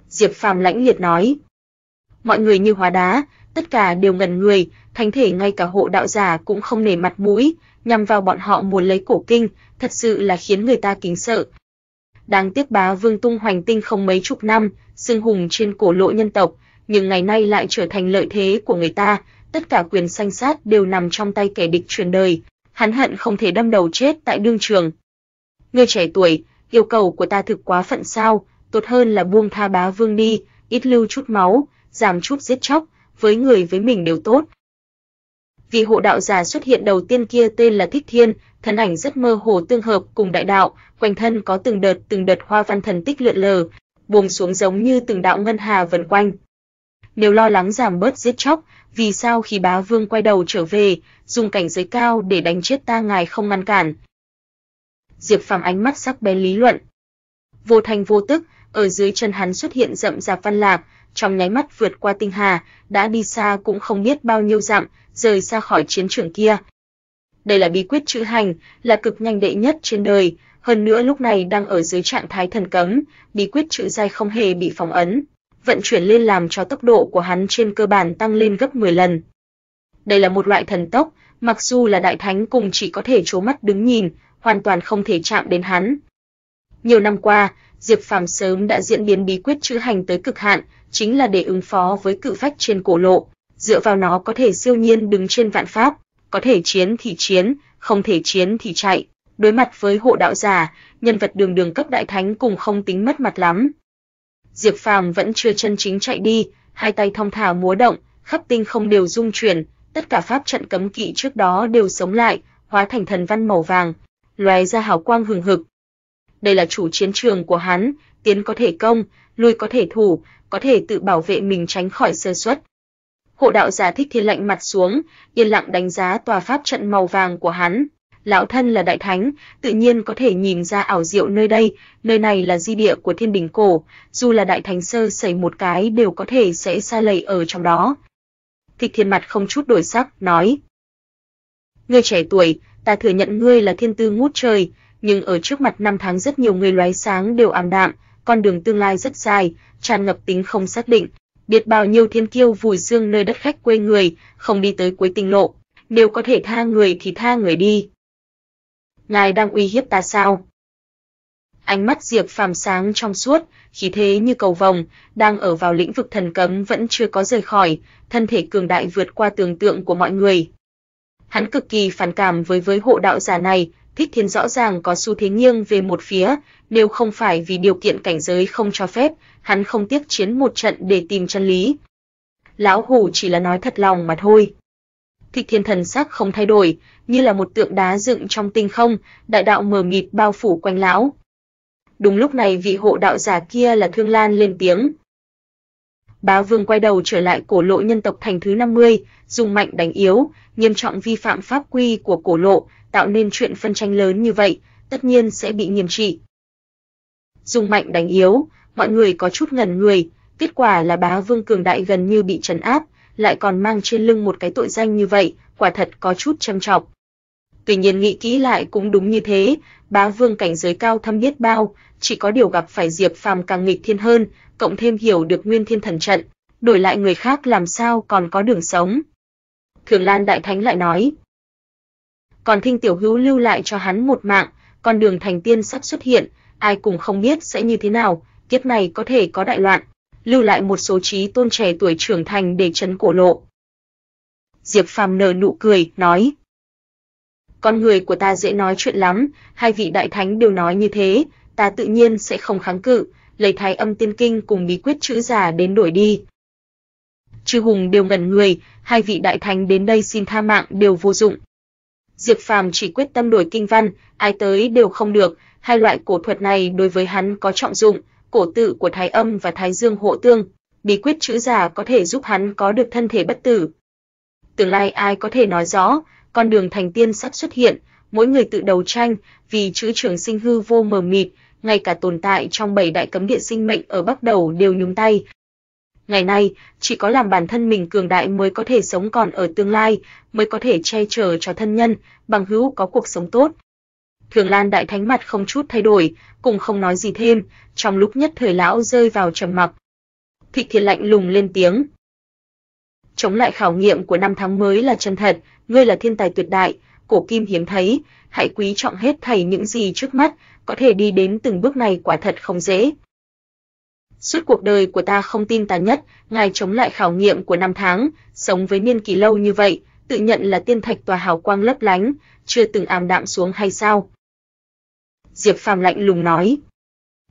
Diệp Phàm lãnh liệt nói. Mọi người như hóa đá, tất cả đều ngẩn người, thánh thể ngay cả hộ đạo giả cũng không nể mặt mũi, nhằm vào bọn họ muốn lấy cổ kinh, thật sự là khiến người ta kính sợ. Đáng tiếc bá Vương Tung hoành tinh không mấy chục năm, xương hùng trên cổ lộ nhân tộc, nhưng ngày nay lại trở thành lợi thế của người ta, tất cả quyền sanh sát đều nằm trong tay kẻ địch truyền đời, hắn hận không thể đâm đầu chết tại đương trường. Người trẻ tuổi, yêu cầu của ta thực quá phận sao, tốt hơn là buông tha bá vương đi, ít lưu chút máu, giảm chút giết chóc, với người với mình đều tốt. Vì hộ đạo giả xuất hiện đầu tiên kia tên là Thích Thiên, thân ảnh rất mơ hồ tương hợp cùng đại đạo, quanh thân có từng đợt từng đợt hoa văn thần tích lượn lờ, buông xuống giống như từng đạo ngân hà vần quanh nếu lo lắng giảm bớt giết chóc, vì sao khi bá vương quay đầu trở về, dùng cảnh giới cao để đánh chết ta ngài không ngăn cản. Diệp Phàm ánh mắt sắc bén lý luận. Vô thành vô tức, ở dưới chân hắn xuất hiện rậm rạp văn lạc, trong nháy mắt vượt qua tinh hà, đã đi xa cũng không biết bao nhiêu dặm, rời xa khỏi chiến trường kia. Đây là bí quyết chữ hành, là cực nhanh đệ nhất trên đời, hơn nữa lúc này đang ở dưới trạng thái thần cấm, bí quyết chữ dai không hề bị phong ấn vận chuyển lên làm cho tốc độ của hắn trên cơ bản tăng lên gấp 10 lần. Đây là một loại thần tốc, mặc dù là đại thánh cùng chỉ có thể trố mắt đứng nhìn, hoàn toàn không thể chạm đến hắn. Nhiều năm qua, Diệp Phàm sớm đã diễn biến bí quyết chữ hành tới cực hạn, chính là để ứng phó với cự phách trên cổ lộ, dựa vào nó có thể siêu nhiên đứng trên vạn pháp, có thể chiến thì chiến, không thể chiến thì chạy. Đối mặt với hộ đạo giả, nhân vật đường đường cấp đại thánh cùng không tính mất mặt lắm, Diệp Phàm vẫn chưa chân chính chạy đi, hai tay thong thả múa động, khắp tinh không đều rung chuyển, tất cả pháp trận cấm kỵ trước đó đều sống lại, hóa thành thần văn màu vàng, lóe ra hào quang hừng hực. Đây là chủ chiến trường của hắn, tiến có thể công, lui có thể thủ, có thể tự bảo vệ mình tránh khỏi sơ suất. Hộ đạo giả thích thiên lạnh mặt xuống, yên lặng đánh giá tòa pháp trận màu vàng của hắn, lão thân là đại thánh, tự nhiên có thể nhìn ra ảo diệu nơi đây, nơi này là di địa của thiên đình cổ, dù là đại thánh sơ sẩy một cái đều có thể sẽ xa lầy ở trong đó. Thích Thiên mặt không chút đổi sắc, nói: "Ngươi trẻ tuổi, ta thừa nhận ngươi là thiên tư ngút trời, nhưng ở trước mặt năm tháng rất nhiều người loái sáng đều ảm đạm, con đường tương lai rất dài, tràn ngập tính không xác định." Biết bao nhiêu thiên kiêu vùi dương nơi đất khách quê người, không đi tới cuối tình lộ, nếu có thể tha người thì tha người đi, ngài đang uy hiếp ta sao? Ánh mắt Diệp Phàm sáng trong suốt, khí thế như cầu vồng, đang ở vào lĩnh vực thần cấm vẫn chưa có rời khỏi, thân thể cường đại vượt qua tưởng tượng của mọi người. Hắn cực kỳ phản cảm với với hộ đạo giả này, Thích Thiên rõ ràng có xu thế nghiêng về một phía, nếu không phải vì điều kiện cảnh giới không cho phép, hắn không tiếc chiến một trận để tìm chân lý. Lão hủ chỉ là nói thật lòng mà thôi. Thích Thiên thần sắc không thay đổi, như là một tượng đá dựng trong tinh không, đại đạo mờ mịt bao phủ quanh lão. Đúng lúc này vị hộ đạo giả kia là Thương Lan lên tiếng. Bá Vương quay đầu trở lại cổ lộ nhân tộc thành thứ 50, dùng mạnh đánh yếu, nghiêm trọng vi phạm pháp quy của cổ lộ, tạo nên chuyện phân tranh lớn như vậy, tất nhiên sẽ bị nghiêm trị. Dùng mạnh đánh yếu, mọi người có chút ngần người, kết quả là Bá Vương cường đại gần như bị trấn áp, lại còn mang trên lưng một cái tội danh như vậy, quả thật có chút châm trọng. Tuy nhiên nghĩ kỹ lại cũng đúng như thế, bá vương cảnh giới cao thâm biết bao, chỉ có điều gặp phải Diệp Phàm càng nghịch thiên hơn, cộng thêm hiểu được Nguyên Thiên Thần trận, đổi lại người khác làm sao còn có đường sống. Thường Lan Đại Thánh lại nói, còn Thinh Tiểu Hữu lưu lại cho hắn một mạng, con đường thành tiên sắp xuất hiện, ai cũng không biết sẽ như thế nào, kiếp này có thể có đại loạn, lưu lại một số trí tôn trẻ tuổi trưởng thành để trấn cổ lộ. Diệp Phàm nở nụ cười, nói: "Con người của ta dễ nói chuyện lắm, hai vị đại thánh đều nói như thế, ta tự nhiên sẽ không kháng cự, lấy Thái Âm Tiên Kinh cùng bí quyết chữ giả đến đổi đi." Chư hùng đều ngẩn người, hai vị đại thánh đến đây xin tha mạng đều vô dụng. Diệp Phàm chỉ quyết tâm đổi kinh văn, ai tới đều không được, hai loại cổ thuật này đối với hắn có trọng dụng, cổ tự của Thái Âm và Thái Dương hộ tương, bí quyết chữ giả có thể giúp hắn có được thân thể bất tử. Tương lai ai có thể nói rõ, con đường thành tiên sắp xuất hiện, mỗi người tự đấu tranh, vì chữ trường sinh hư vô mờ mịt, ngay cả tồn tại trong bảy đại cấm địa sinh mệnh ở Bắc Đầu đều nhúng tay. Ngày nay, chỉ có làm bản thân mình cường đại mới có thể sống còn ở tương lai, mới có thể che chở cho thân nhân, bằng hữu có cuộc sống tốt, Thường Lan Đại Thánh mặt không chút thay đổi, cũng không nói gì thêm, trong lúc nhất thời lão rơi vào trầm mặc. thị Thiên lạnh lùng lên tiếng. Chống lại khảo nghiệm của năm tháng mới là chân thật, ngươi là thiên tài tuyệt đại, cổ kim hiếm thấy, hãy quý trọng hết thảy những gì trước mắt, có thể đi đến từng bước này quả thật không dễ. Suốt cuộc đời của ta không tin tà nhất, ngài chống lại khảo nghiệm của năm tháng, sống với niên kỳ lâu như vậy, tự nhận là tiên thạch tòa hào quang lấp lánh, chưa từng ảm đạm xuống hay sao? Diệp Phàm lạnh lùng nói.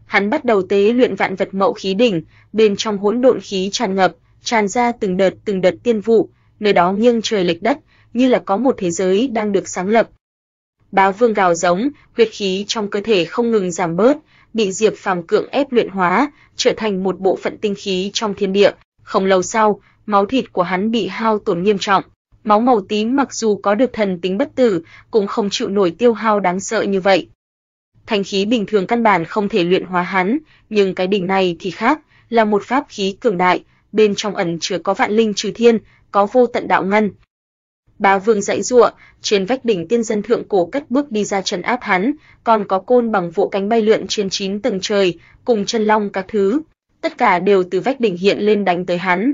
Hắn bắt đầu tế luyện vạn vật mậu khí đỉnh, bên trong hỗn độn khí tràn ngập, tràn ra từng đợt từng đợt tiên vụ, nơi đó nghiêng trời lệch đất, như là có một thế giới đang được sáng lập. Bá Vương gào giống, huyết khí trong cơ thể không ngừng giảm bớt, bị Diệp Phàm cưỡng ép luyện hóa, trở thành một bộ phận tinh khí trong thiên địa. Không lâu sau, máu thịt của hắn bị hao tổn nghiêm trọng, máu màu tím mặc dù có được thần tính bất tử, cũng không chịu nổi tiêu hao đáng sợ như vậy. Thanh khí bình thường căn bản không thể luyện hóa hắn, nhưng cái đỉnh này thì khác, là một pháp khí cường đại, bên trong ẩn chứa có vạn linh trừ thiên, có vô tận đạo ngân. Bá Vương dãy giụa, trên vách đỉnh tiên dân thượng cổ cất bước đi ra trấn áp hắn, còn có côn bằng vỗ cánh bay lượn trên chín tầng trời, cùng chân long các thứ, tất cả đều từ vách đỉnh hiện lên đánh tới hắn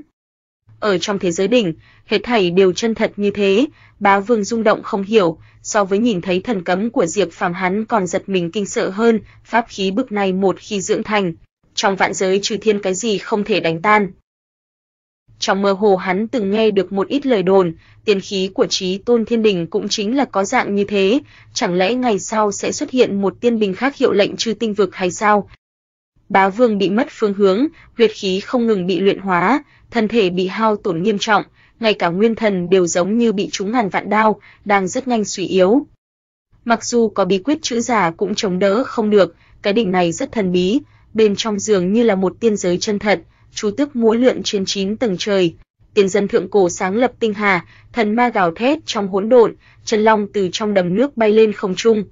ở trong thế giới đỉnh, hết thảy đều chân thật như thế, Bá Vương rung động không hiểu, so với nhìn thấy thần cấm của Diệp Phàm hắn còn giật mình kinh sợ hơn, pháp khí bực này một khi dưỡng thành, trong vạn giới trừ thiên cái gì không thể đánh tan. Trong mơ hồ hắn từng nghe được một ít lời đồn, tiên khí của Chí Tôn Thiên Đình cũng chính là có dạng như thế, chẳng lẽ ngày sau sẽ xuất hiện một tiên binh khác hiệu lệnh trừ tinh vực hay sao? bá vương bị mất phương hướng, huyệt khí không ngừng bị luyện hóa, thân thể bị hao tổn nghiêm trọng, ngay cả nguyên thần đều giống như bị trúng ngàn vạn đao, đang rất nhanh suy yếu. Mặc dù có bí quyết chữ giả cũng chống đỡ không được, cái đỉnh này rất thần bí, bên trong giường như là một tiên giới chân thật, chú tước múa lượn trên chín tầng trời. tiên dân thượng cổ sáng lập tinh hà, thần ma gào thét trong hỗn độn, chân long từ trong đầm nước bay lên không trung,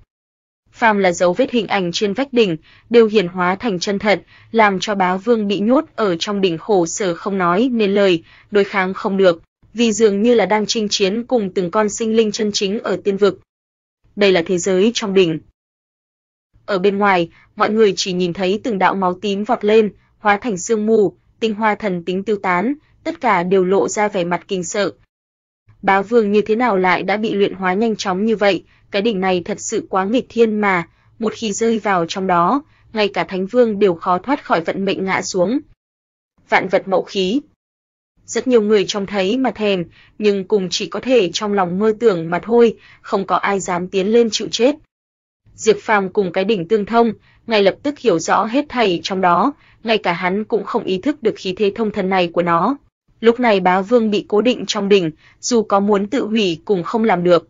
phàm là dấu vết hình ảnh trên vách đỉnh đều hiển hóa thành chân thật, làm cho bá vương bị nhốt ở trong đỉnh khổ sở không nói nên lời, đối kháng không được, vì dường như là đang chinh chiến cùng từng con sinh linh chân chính ở tiên vực. Đây là thế giới trong đỉnh. Ở bên ngoài, mọi người chỉ nhìn thấy từng đạo máu tím vọt lên, hóa thành sương mù, tinh hoa thần tính tiêu tán, tất cả đều lộ ra vẻ mặt kinh sợ, bá vương như thế nào lại đã bị luyện hóa nhanh chóng như vậy, cái đỉnh này thật sự quá nghịch thiên mà, một khi rơi vào trong đó, ngay cả thánh vương đều khó thoát khỏi vận mệnh ngã xuống. Vạn vật mẫu khí. Rất nhiều người trông thấy mà thèm, nhưng cùng chỉ có thể trong lòng mơ tưởng mà thôi, không có ai dám tiến lên chịu chết. Diệp Phàm cùng cái đỉnh tương thông, ngay lập tức hiểu rõ hết thảy trong đó, ngay cả hắn cũng không ý thức được khí thế thông thần này của nó. Lúc này bá vương bị cố định trong đỉnh, dù có muốn tự hủy cũng không làm được.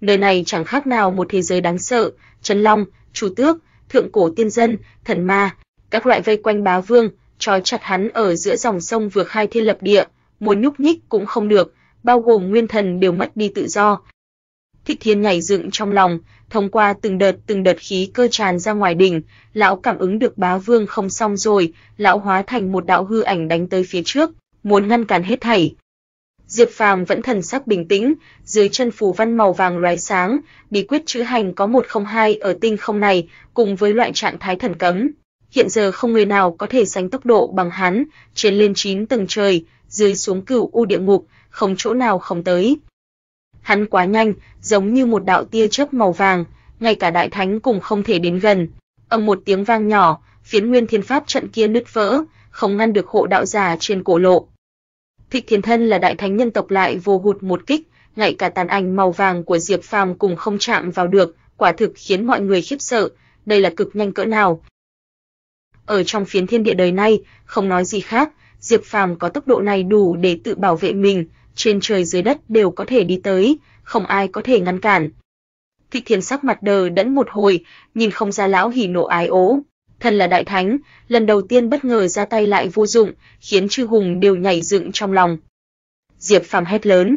Nơi này chẳng khác nào một thế giới đáng sợ, Trấn Long, Chủ Tước, Thượng Cổ Tiên Dân, Thần Ma, các loại vây quanh bá vương, trói chặt hắn ở giữa dòng sông vừa khai thiên lập địa, muốn nhúc nhích cũng không được, bao gồm nguyên thần đều mất đi tự do. Thích Thiên nhảy dựng trong lòng, thông qua từng đợt từng đợt khí cơ tràn ra ngoài đỉnh, lão cảm ứng được bá vương không xong rồi, lão hóa thành một đạo hư ảnh đánh tới phía trước, muốn ngăn cản hết thảy. Diệp Phàm vẫn thần sắc bình tĩnh, dưới chân phù văn màu vàng lóe sáng, bí quyết chữ hành có một không hai ở tinh không này, cùng với loại trạng thái thần cấm. Hiện giờ không người nào có thể sánh tốc độ bằng hắn, trên lên chín tầng trời, dưới xuống cửu u địa ngục, không chỗ nào không tới. Hắn quá nhanh, giống như một đạo tia chớp màu vàng, ngay cả đại thánh cũng không thể đến gần. Ầm một tiếng vang nhỏ, phiến nguyên thiên pháp trận kia nứt vỡ, không ngăn được hộ đạo giả trên cổ lộ. Thịch Thiền Thân là đại thánh nhân tộc lại vô hụt một kích, ngay cả tàn ảnh màu vàng của Diệp Phàm cũng không chạm vào được, quả thực khiến mọi người khiếp sợ, đây là cực nhanh cỡ nào. Ở trong phiến thiên địa đời này, không nói gì khác, Diệp Phàm có tốc độ này đủ để tự bảo vệ mình, trên trời dưới đất đều có thể đi tới, không ai có thể ngăn cản. Thịch Thiền sắc mặt đờ đẫn một hồi, nhìn không ra lão hỉ nộ ái ố, thần là đại thánh, lần đầu tiên bất ngờ ra tay lại vô dụng, khiến chư hùng đều nhảy dựng trong lòng. Diệp Phàm hét lớn: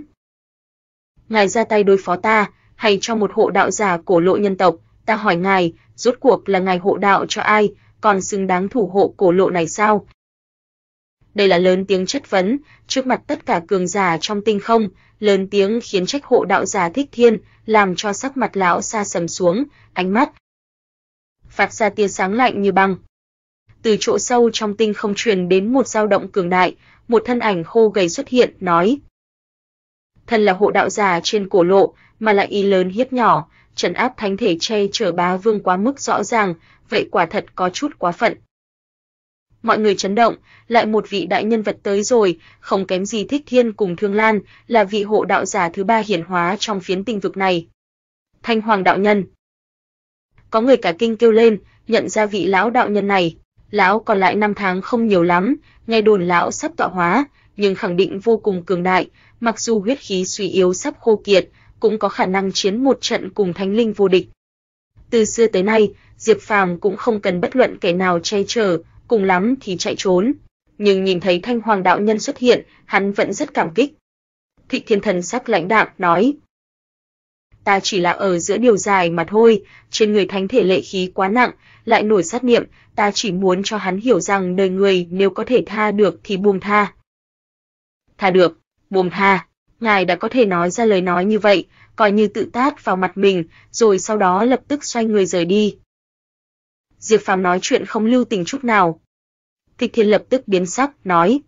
"Ngài ra tay đối phó ta, hay cho một hộ đạo giả cổ lộ nhân tộc, ta hỏi ngài, rốt cuộc là ngài hộ đạo cho ai, còn xứng đáng thủ hộ cổ lộ này sao?" Đây là lớn tiếng chất vấn, trước mặt tất cả cường giả trong tinh không, lớn tiếng khiến trách hộ đạo giả Thích Thiên, làm cho sắc mặt lão xa sầm xuống, ánh mắt phát ra tia sáng lạnh như băng. Từ chỗ sâu trong tinh không truyền đến một dao động cường đại, một thân ảnh khô gầy xuất hiện, nói: "Thân là hộ đạo giả trên cổ lộ, mà lại y lớn hiếp nhỏ, trấn áp thánh thể che chở bá vương quá mức rõ ràng, vậy quả thật có chút quá phận." Mọi người chấn động, lại một vị đại nhân vật tới rồi, không kém gì Thích Thiên cùng Thương Lan, là vị hộ đạo giả thứ ba hiển hóa trong phiến tinh vực này. Thanh Hoàng đạo nhân có người cả kinh kêu lên, nhận ra vị lão đạo nhân này. Lão còn lại năm tháng không nhiều lắm, nghe đồn lão sắp tọa hóa, nhưng khẳng định vô cùng cường đại, mặc dù huyết khí suy yếu sắp khô kiệt, cũng có khả năng chiến một trận cùng thánh linh vô địch. Từ xưa tới nay, Diệp Phàm cũng không cần bất luận kẻ nào che chở, cùng lắm thì chạy trốn, nhưng nhìn thấy Thanh Hoàng đạo nhân xuất hiện, hắn vẫn rất cảm kích. Thịnh Thiên Thần sắc lãnh đạm nói: ta chỉ là ở giữa điều dài mà thôi, trên người thánh thể lệ khí quá nặng, lại nổi sát niệm, ta chỉ muốn cho hắn hiểu rằng đời người nếu có thể tha được thì buông tha. Tha được, buông tha, ngài đã có thể nói ra lời nói như vậy, coi như tự tát vào mặt mình, rồi sau đó lập tức xoay người rời đi. Diệp Phàm nói chuyện không lưu tình chút nào. Tịch Thiên lập tức biến sắc, nói: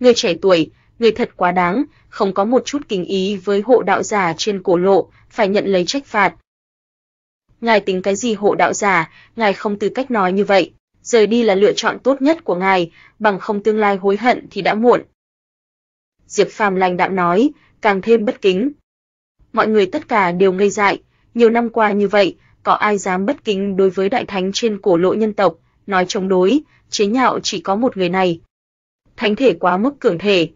"Ngươi trẻ tuổi, người thật quá đáng, không có một chút kính ý với hộ đạo giả trên cổ lộ, phải nhận lấy trách phạt. Ngài tính cái gì hộ đạo giả, ngài không tư cách nói như vậy, rời đi là lựa chọn tốt nhất của ngài, bằng không tương lai hối hận thì đã muộn. Diệp Phàm lành đạm nói, càng thêm bất kính. Mọi người tất cả đều ngây dại, nhiều năm qua như vậy, có ai dám bất kính đối với đại thánh trên cổ lộ nhân tộc, nói chống đối, chế nhạo chỉ có một người này. Thánh thể quá mức cường thể,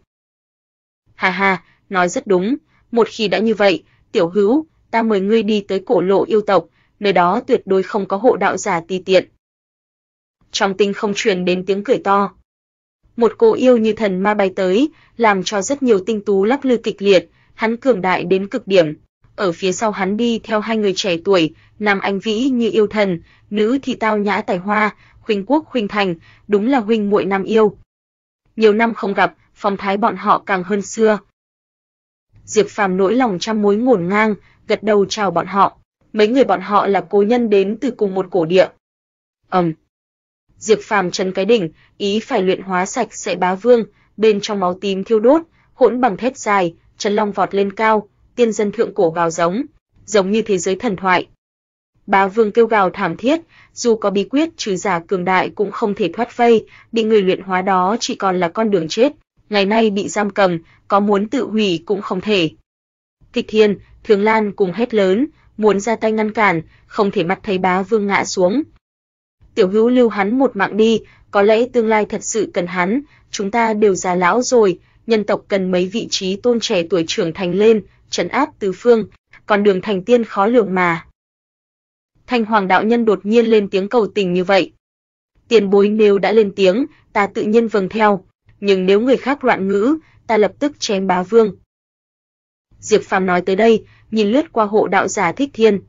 Ha ha, nói rất đúng, một khi đã như vậy, tiểu hữu, ta mời ngươi đi tới cổ lộ yêu tộc, nơi đó tuyệt đối không có hộ đạo giả ti tiện. Trong tinh không truyền đến tiếng cười to. Một cô yêu như thần ma bay tới, làm cho rất nhiều tinh tú lắc lư kịch liệt, hắn cường đại đến cực điểm. Ở phía sau hắn đi theo hai người trẻ tuổi, nam anh vĩ như yêu thần, nữ thì tao nhã tài hoa, huynh quốc huynh thành, đúng là huynh muội nam yêu. Nhiều năm không gặp, phong thái bọn họ càng hơn xưa. Diệp Phàm nỗi lòng trăm mối ngổn ngang, gật đầu chào bọn họ. Mấy người bọn họ là cố nhân đến từ cùng một cổ địa. Ầm. Diệp Phàm trấn cái đỉnh, ý phải luyện hóa sạch sẽ bá vương, bên trong máu tím thiêu đốt, hỗn bằng thét dài, chân long vọt lên cao, tiên dân thượng cổ gào giống, giống như thế giới thần thoại. Bá vương kêu gào thảm thiết, dù có bí quyết trừ giả cường đại cũng không thể thoát vây, bị người luyện hóa đó chỉ còn là con đường chết ngày nay bị giam cầm, có muốn tự hủy cũng không thể. Kịch Thiên, Thường Lan cùng hét lớn, muốn ra tay ngăn cản, không thể mặt thấy bá vương ngã xuống. Tiểu Hữu lưu hắn một mạng đi, có lẽ tương lai thật sự cần hắn, chúng ta đều già lão rồi, nhân tộc cần mấy vị trí tôn trẻ tuổi trưởng thành lên, trấn áp tứ phương, còn đường thành tiên khó lường mà. Thanh Hoàng đạo nhân đột nhiên lên tiếng cầu tình như vậy. Tiền bối nếu đã lên tiếng, ta tự nhiên vâng theo nhưng nếu người khác loạn ngữ, ta lập tức chém bá vương. Diệp Phàm nói tới đây, nhìn lướt qua hộ đạo giả Thích Thiên.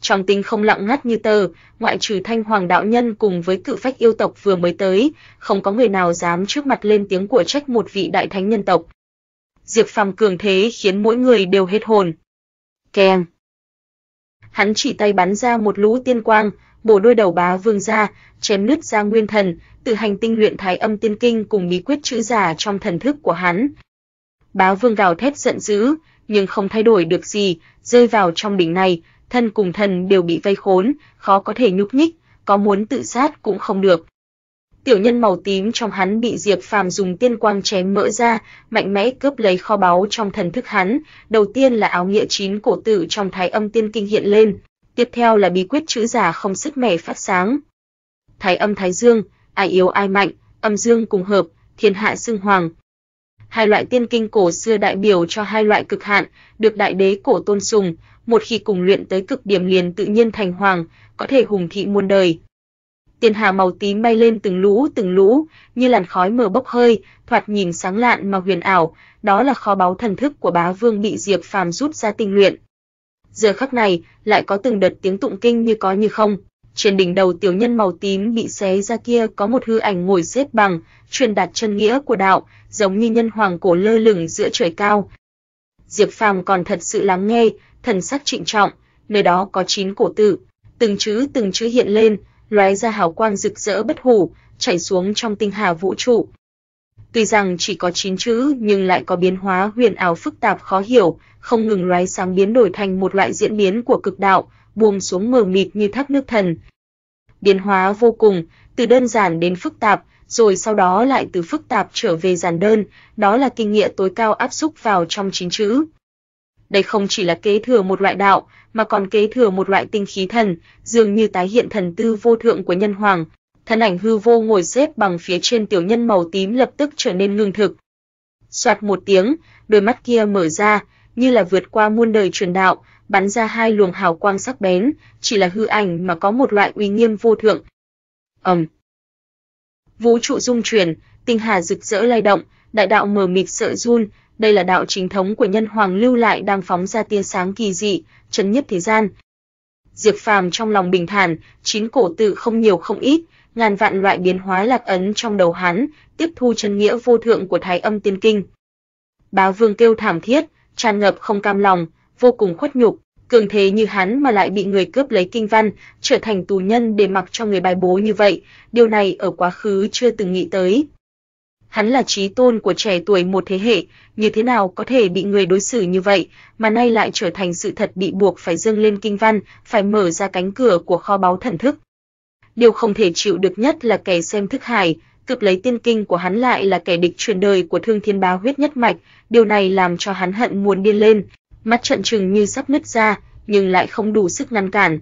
Trong tinh không lặng ngắt như tờ, ngoại trừ Thanh Hoàng đạo nhân cùng với cự phách yêu tộc vừa mới tới, không có người nào dám trước mặt lên tiếng của trách một vị đại thánh nhân tộc. Diệp Phàm cường thế khiến mỗi người đều hết hồn. Keng. Hắn chỉ tay bắn ra một lũ tiên quang, bổ đôi đầu bá vương ra, chém nứt ra nguyên thần, từ hành tinh luyện thái âm tiên kinh cùng bí quyết chữ giả trong thần thức của hắn. Bá vương gào thét giận dữ, nhưng không thay đổi được gì, rơi vào trong đỉnh này, thân cùng thần đều bị vây khốn, khó có thể nhúc nhích, có muốn tự sát cũng không được. Tiểu nhân màu tím trong hắn bị Diệp Phàm dùng tiên quang chém mỡ ra, mạnh mẽ cướp lấy kho báu trong thần thức hắn, đầu tiên là áo nghĩa chín cổ tử trong Thái Âm Tiên Kinh hiện lên, tiếp theo là bí quyết chữ giả không sức mẻ phát sáng. Thái Âm Thái Dương, ai yếu ai mạnh, âm dương cùng hợp, thiên hạ xưng hoàng. Hai loại tiên kinh cổ xưa đại biểu cho hai loại cực hạn, được đại đế cổ tôn sùng, một khi cùng luyện tới cực điểm liền tự nhiên thành hoàng, có thể hùng thị muôn đời. Tiền hà màu tím bay lên từng lũ từng lũ, như làn khói mờ bốc hơi, thoạt nhìn sáng lạn mà huyền ảo, đó là kho báu thần thức của bá vương bị Diệp Phàm rút ra tinh luyện. Giờ khắc này, lại có từng đợt tiếng tụng kinh như có như không. Trên đỉnh đầu tiểu nhân màu tím bị xé ra kia có một hư ảnh ngồi xếp bằng, truyền đạt chân nghĩa của đạo, giống như nhân hoàng cổ lơ lửng giữa trời cao. Diệp Phàm còn thật sự lắng nghe, thần sắc trịnh trọng, nơi đó có chín cổ tự, từng chữ từng chữ hiện lên, lóe ra hào quang rực rỡ bất hủ, chảy xuống trong tinh hà vũ trụ. Tuy rằng chỉ có 9 chữ nhưng lại có biến hóa huyền ảo phức tạp khó hiểu, không ngừng lóe sáng biến đổi thành một loại diễn biến của cực đạo, buông xuống mờ mịt như thác nước thần. Biến hóa vô cùng, từ đơn giản đến phức tạp, rồi sau đó lại từ phức tạp trở về giản đơn, đó là kinh nghiệm tối cao áp xúc vào trong chính chữ. Đây không chỉ là kế thừa một loại đạo, mà còn kế thừa một loại tinh khí thần, dường như tái hiện thần tư vô thượng của nhân hoàng. Thân ảnh hư vô ngồi xếp bằng phía trên tiểu nhân màu tím lập tức trở nên ngưng thực. Soạt một tiếng, đôi mắt kia mở ra, như là vượt qua muôn đời truyền đạo, bắn ra hai luồng hào quang sắc bén, chỉ là hư ảnh mà có một loại uy nghiêm vô thượng. Ầm. Um. Vũ trụ dung chuyển, tinh hà rực rỡ lay động, đại đạo mờ mịt sợ run, đây là đạo chính thống của nhân hoàng lưu lại đang phóng ra tia sáng kỳ dị, chấn nhiếp thế gian. Diệp Phàm trong lòng bình thản, chín cổ tự không nhiều không ít, ngàn vạn loại biến hóa lạc ấn trong đầu hắn, tiếp thu chân nghĩa vô thượng của Thái Âm Tiên Kinh. Bá Vương kêu thảm thiết, tràn ngập không cam lòng, vô cùng khuất nhục, cường thế như hắn mà lại bị người cướp lấy kinh văn, trở thành tù nhân để mặc cho người bài bố như vậy, điều này ở quá khứ chưa từng nghĩ tới. Hắn là trí tôn của trẻ tuổi một thế hệ, như thế nào có thể bị người đối xử như vậy, mà nay lại trở thành sự thật bị buộc phải dâng lên kinh văn, phải mở ra cánh cửa của kho báu thần thức. Điều không thể chịu được nhất là kẻ xem thức hải, cướp lấy tiên kinh của hắn lại là kẻ địch truyền đời của Thương Thiên Bá huyết nhất mạch, điều này làm cho hắn hận muốn điên lên, mắt trận trừng như sắp nứt ra, nhưng lại không đủ sức ngăn cản.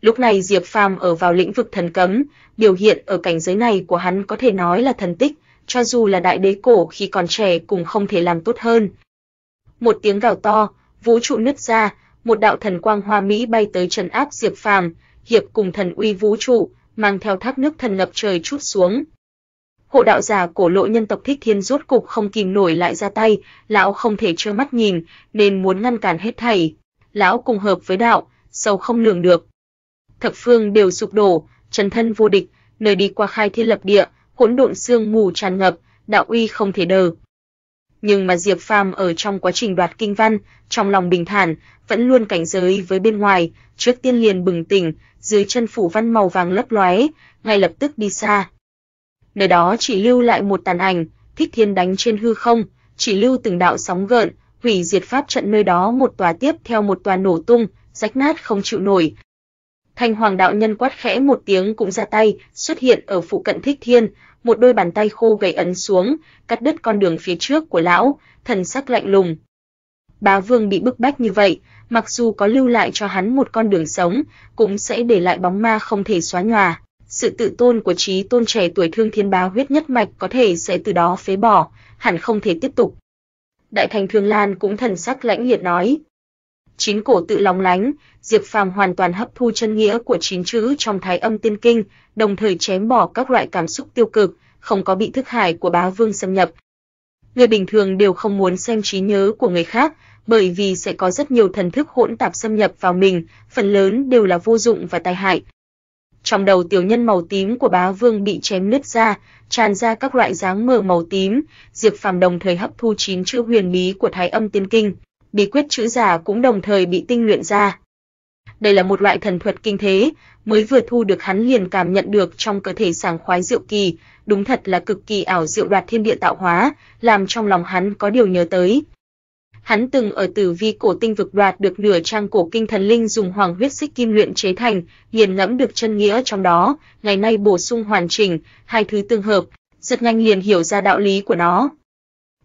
Lúc này Diệp Phàm ở vào lĩnh vực thần cấm, biểu hiện ở cảnh giới này của hắn có thể nói là thần tích, cho dù là đại đế cổ khi còn trẻ cũng không thể làm tốt hơn. Một tiếng gào to, vũ trụ nứt ra, một đạo thần quang hoa mỹ bay tới trấn áp Diệp Phàm, hiệp cùng thần uy vũ trụ, mang theo thác nước thần ngập trời chút xuống. Hộ đạo giả cổ lộ nhân tộc Thích Thiên rốt cục không kìm nổi lại ra tay, lão không thể trơ mắt nhìn, nên muốn ngăn cản hết thảy. Lão cùng hợp với đạo, sâu không lường được. Thập phương đều sụp đổ, trần thân vô địch, nơi đi qua khai thiên lập địa, hỗn độn xương mù tràn ngập, đạo uy không thể đờ. Nhưng mà Diệp Phàm ở trong quá trình đoạt kinh văn, trong lòng bình thản, vẫn luôn cảnh giới với bên ngoài, trước tiên liền bừng tỉnh, dưới chân phủ văn màu vàng lấp lóe, ngay lập tức đi xa nơi đó chỉ lưu lại một tàn ảnh, thích thiên đánh trên hư không, chỉ lưu từng đạo sóng gợn, hủy diệt pháp trận nơi đó một tòa tiếp theo một tòa nổ tung, rách nát không chịu nổi. Thanh Hoàng đạo nhân quát khẽ một tiếng cũng ra tay, xuất hiện ở phụ cận Thích Thiên, một đôi bàn tay khô gầy ấn xuống, cắt đứt con đường phía trước của lão, thần sắc lạnh lùng. Bá Vương bị bức bách như vậy, mặc dù có lưu lại cho hắn một con đường sống, cũng sẽ để lại bóng ma không thể xóa nhòa sự tự tôn của trí tôn trẻ tuổi thương thiên bá huyết nhất mạch có thể sẽ từ đó phế bỏ, hẳn không thể tiếp tục. Đại thành Thương Lan cũng thần sắc lãnh liệt nói. Chín cổ tự lòng lánh, Diệp Phàm hoàn toàn hấp thu chân nghĩa của chín chữ trong Thái Âm Tiên Kinh, đồng thời chém bỏ các loại cảm xúc tiêu cực, không có bị thức hải của bá vương xâm nhập. Người bình thường đều không muốn xem trí nhớ của người khác, bởi vì sẽ có rất nhiều thần thức hỗn tạp xâm nhập vào mình, phần lớn đều là vô dụng và tai hại. Trong đầu tiểu nhân màu tím của bá vương bị chém nứt ra, tràn ra các loại dáng mờ màu tím, Diệp Phàm đồng thời hấp thu chín chữ huyền bí của Thái Âm Tiên Kinh, bí quyết chữ giả cũng đồng thời bị tinh luyện ra. Đây là một loại thần thuật kinh thế, mới vừa thu được hắn liền cảm nhận được trong cơ thể sảng khoái diệu kỳ, đúng thật là cực kỳ ảo diệu đoạt thiên địa tạo hóa, làm trong lòng hắn có điều nhớ tới, Hắn từng ở Tử Vi cổ tinh vực đoạt được nửa trang cổ kinh thần linh dùng hoàng huyết xích kim luyện chế thành, nghiền ngẫm được chân nghĩa trong đó, ngày nay bổ sung hoàn chỉnh, hai thứ tương hợp, rất nhanh liền hiểu ra đạo lý của nó.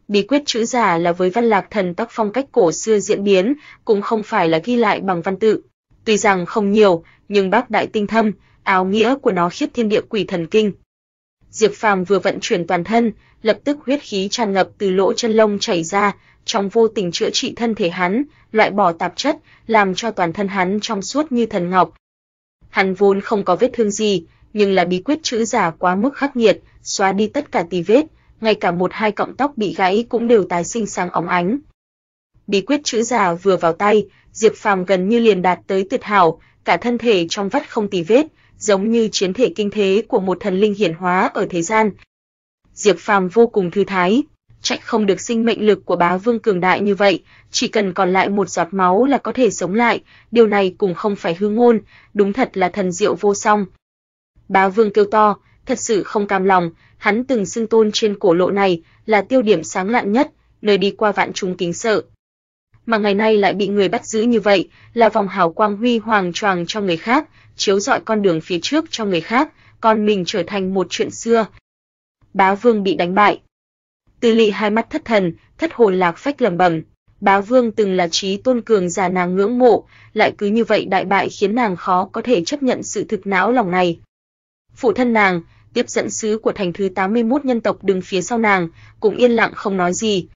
Bí quyết chữ giả là với văn lạc thần tác phong cách cổ xưa diễn biến, cũng không phải là ghi lại bằng văn tự. Tuy rằng không nhiều, nhưng bác đại tinh thâm, áo nghĩa của nó khiếp thiên địa quỷ thần kinh. Diệp Phàm vừa vận chuyển toàn thân, lập tức huyết khí tràn ngập từ lỗ chân lông chảy ra, trong vô tình chữa trị thân thể hắn, loại bỏ tạp chất, làm cho toàn thân hắn trong suốt như thần ngọc. Hắn vốn không có vết thương gì, nhưng là bí quyết chữ giả quá mức khắc nghiệt, xóa đi tất cả tì vết, ngay cả một hai cọng tóc bị gãy cũng đều tái sinh sang óng ánh. Bí quyết chữ giả vừa vào tay, Diệp Phàm gần như liền đạt tới tuyệt hảo, cả thân thể trong vắt không tì vết, giống như chiến thể kinh thế của một thần linh hiển hóa ở thế gian. Diệp Phàm vô cùng thư thái, trách không được sinh mệnh lực của bá vương cường đại như vậy, chỉ cần còn lại một giọt máu là có thể sống lại, điều này cũng không phải hư ngôn, đúng thật là thần diệu vô song. Bá vương kêu to, thật sự không cam lòng, hắn từng xưng tôn trên cổ lộ này là tiêu điểm sáng lạn nhất, nơi đi qua vạn chúng kính sợ. Mà ngày nay lại bị người bắt giữ như vậy, là vòng hào quang huy hoàng choàng cho người khác, chiếu rọi con đường phía trước cho người khác, còn mình trở thành một chuyện xưa. Bá Vương bị đánh bại. Tư Lị hai mắt thất thần, thất hồn lạc phách lẩm bẩm, Bá Vương từng là trí tôn cường giả nàng ngưỡng mộ, lại cứ như vậy đại bại khiến nàng khó có thể chấp nhận sự thực não lòng này. Phụ thân nàng, tiếp dẫn sứ của thành thứ 81 nhân tộc đứng phía sau nàng, cũng yên lặng không nói gì.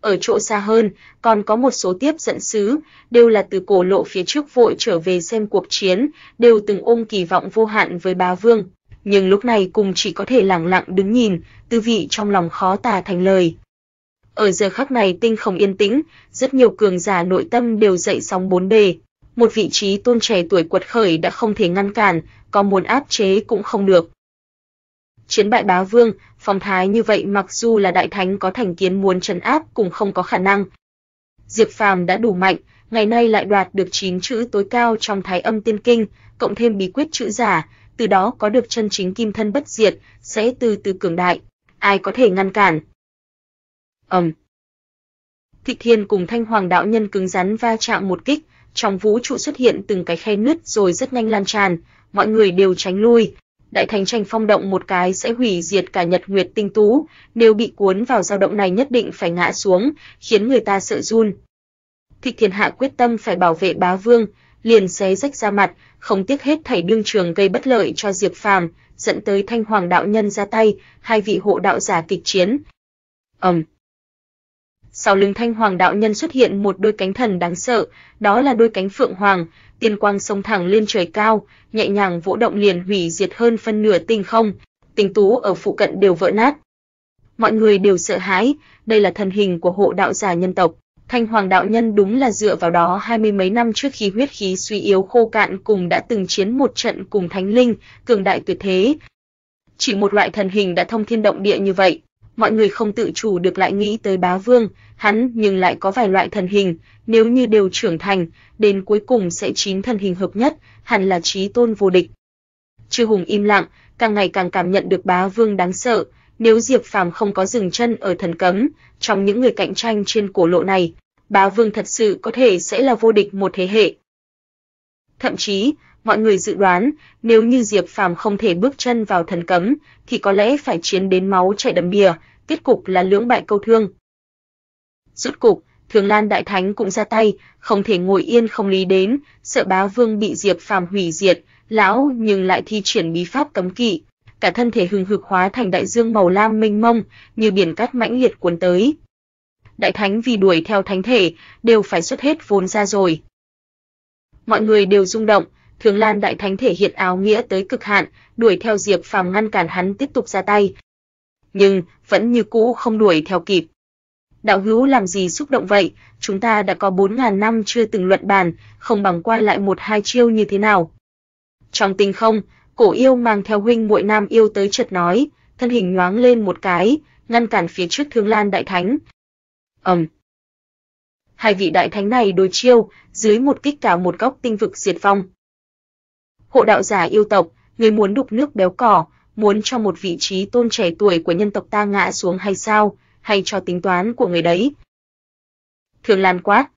Ở chỗ xa hơn, còn có một số tiếp dẫn sứ, đều là từ cổ lộ phía trước vội trở về xem cuộc chiến, đều từng ôm kỳ vọng vô hạn với bá vương nhưng lúc này cùng chỉ có thể lặng lặng đứng nhìn, tư vị trong lòng khó tả thành lời. Ở giờ khắc này tinh không yên tĩnh, rất nhiều cường giả nội tâm đều dậy sóng bốn bề. Một vị trí tôn trẻ tuổi quật khởi đã không thể ngăn cản, có muốn áp chế cũng không được. Chiến bại bá vương, phong thái như vậy mặc dù là đại thánh có thành kiến muốn trấn áp cũng không có khả năng. Diệp Phàm đã đủ mạnh, ngày nay lại đoạt được chín chữ tối cao trong Thái Âm Tiên Kinh, cộng thêm bí quyết chữ giả, từ đó có được chân chính kim thân bất diệt, sẽ từ từ cường đại, ai có thể ngăn cản. Ầm. Um. Thịch Thiên cùng Thanh Hoàng đạo nhân cứng rắn va chạm một kích, trong vũ trụ xuất hiện từng cái khe nứt rồi rất nhanh lan tràn, mọi người đều tránh lui. Đại thành tranh phong động một cái sẽ hủy diệt cả Nhật Nguyệt tinh tú, nếu bị cuốn vào dao động này nhất định phải ngã xuống, khiến người ta sợ run. thị Thiên hạ quyết tâm phải bảo vệ bá vương, liền xé rách ra mặt, không tiếc hết thảy đương trường gây bất lợi cho Diệp Phàm, dẫn tới Thanh Hoàng đạo nhân ra tay, hai vị hộ đạo giả kịch chiến. Ầm. Um. Sau lưng Thanh Hoàng đạo nhân xuất hiện một đôi cánh thần đáng sợ, đó là đôi cánh phượng hoàng, tiên quang sông thẳng lên trời cao, nhẹ nhàng vỗ động liền hủy diệt hơn phân nửa tinh không, tinh tú ở phụ cận đều vỡ nát. Mọi người đều sợ hãi, đây là thần hình của hộ đạo giả nhân tộc. Thanh Hoàng đạo nhân đúng là dựa vào đó hai mươi mấy năm trước khi huyết khí suy yếu khô cạn cùng đã từng chiến một trận cùng thánh linh, cường đại tuyệt thế. Chỉ một loại thần hình đã thông thiên động địa như vậy, mọi người không tự chủ được lại nghĩ tới Bá Vương, hắn nhưng lại có vài loại thần hình, nếu như đều trưởng thành, đến cuối cùng sẽ chín thần hình hợp nhất, hẳn là chí tôn vô địch. Trư Hùng im lặng, càng ngày càng cảm nhận được Bá Vương đáng sợ, nếu Diệp Phàm không có dừng chân ở thần cấm, trong những người cạnh tranh trên cổ lộ này, bá vương thật sự có thể sẽ là vô địch một thế hệ. Thậm chí, mọi người dự đoán, nếu như Diệp Phàm không thể bước chân vào thần cấm, thì có lẽ phải chiến đến máu chảy đầm bìa, kết cục là lưỡng bại câu thương. Rốt cục, Thường Lan Đại Thánh cũng ra tay, không thể ngồi yên không lý đến, sợ bá vương bị Diệp Phàm hủy diệt, lão nhưng lại thi triển bí pháp cấm kỵ, cả thân thể hừng hực hóa thành đại dương màu lam mênh mông, như biển cát mãnh liệt cuốn tới. Đại thánh vì đuổi theo thánh thể, đều phải xuất hết vốn ra rồi. Mọi người đều rung động, Thường Lan đại thánh thể hiện áo nghĩa tới cực hạn, đuổi theo Diệp Phàm ngăn cản hắn tiếp tục ra tay. Nhưng vẫn như cũ không đuổi theo kịp. Đạo hữu làm gì xúc động vậy, chúng ta đã có 4000 năm chưa từng luận bàn, không bằng qua lại một hai chiêu như thế nào. Trong tinh không, Cổ yêu mang theo huynh muội nam yêu tới chợt nói, thân hình nhoáng lên một cái, ngăn cản phía trước Thương Lan đại thánh. Ầm. Hai vị đại thánh này đối chiêu, dưới một kích cả một góc tinh vực diệt vong. Hộ đạo giả yêu tộc, người muốn đục nước béo cỏ, muốn cho một vị trí tôn trẻ tuổi của nhân tộc ta ngã xuống hay sao, hay cho tính toán của người đấy. Thường Lan quát.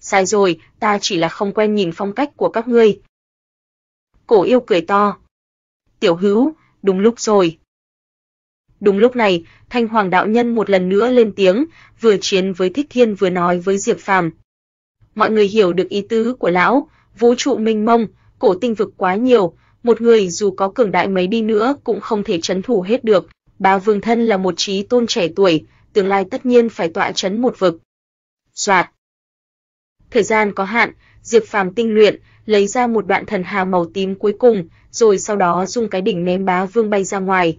Sai rồi, ta chỉ là không quen nhìn phong cách của các ngươi. Cổ yêu cười to tiểu hữu, đúng lúc rồi. Đúng lúc này, Thanh Hoàng đạo nhân một lần nữa lên tiếng, vừa chiến với Thích Thiên vừa nói với Diệp Phàm. Mọi người hiểu được ý tứ của lão, vũ trụ mênh mông, cổ tinh vực quá nhiều, một người dù có cường đại mấy đi nữa cũng không thể trấn thủ hết được. Bá Vương thân là một trí tôn trẻ tuổi, tương lai tất nhiên phải tọa trấn một vực. Soạt. Thời gian có hạn, Diệp Phàm tinh luyện, lấy ra một đoạn thần hà màu tím cuối cùng, rồi sau đó dùng cái đỉnh ném bá vương bay ra ngoài.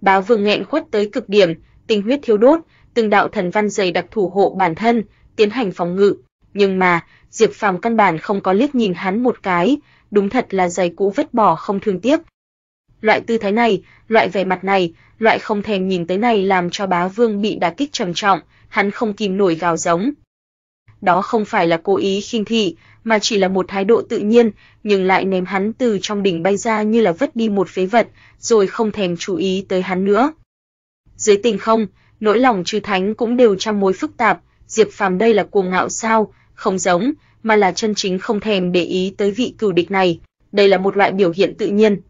Bá vương nghẹn khuất tới cực điểm, tinh huyết thiếu đốt, từng đạo thần văn dày đặc thủ hộ bản thân, tiến hành phòng ngự, nhưng mà, Diệp Phàm căn bản không có liếc nhìn hắn một cái, đúng thật là giày cũ vứt bỏ không thương tiếc. Loại tư thái này, loại vẻ mặt này, loại không thèm nhìn tới này làm cho Bá Vương bị đả kích trầm trọng, hắn không kìm nổi gào giống, đó không phải là cố ý khinh thị, mà chỉ là một thái độ tự nhiên, nhưng lại ném hắn từ trong đỉnh bay ra như là vứt đi một phế vật, rồi không thèm chú ý tới hắn nữa. Dưới tình không, nỗi lòng chư thánh cũng đều trăm mối phức tạp, Diệp Phàm đây là cuồng ngạo sao, không giống, mà là chân chính không thèm để ý tới vị cừu địch này, đây là một loại biểu hiện tự nhiên.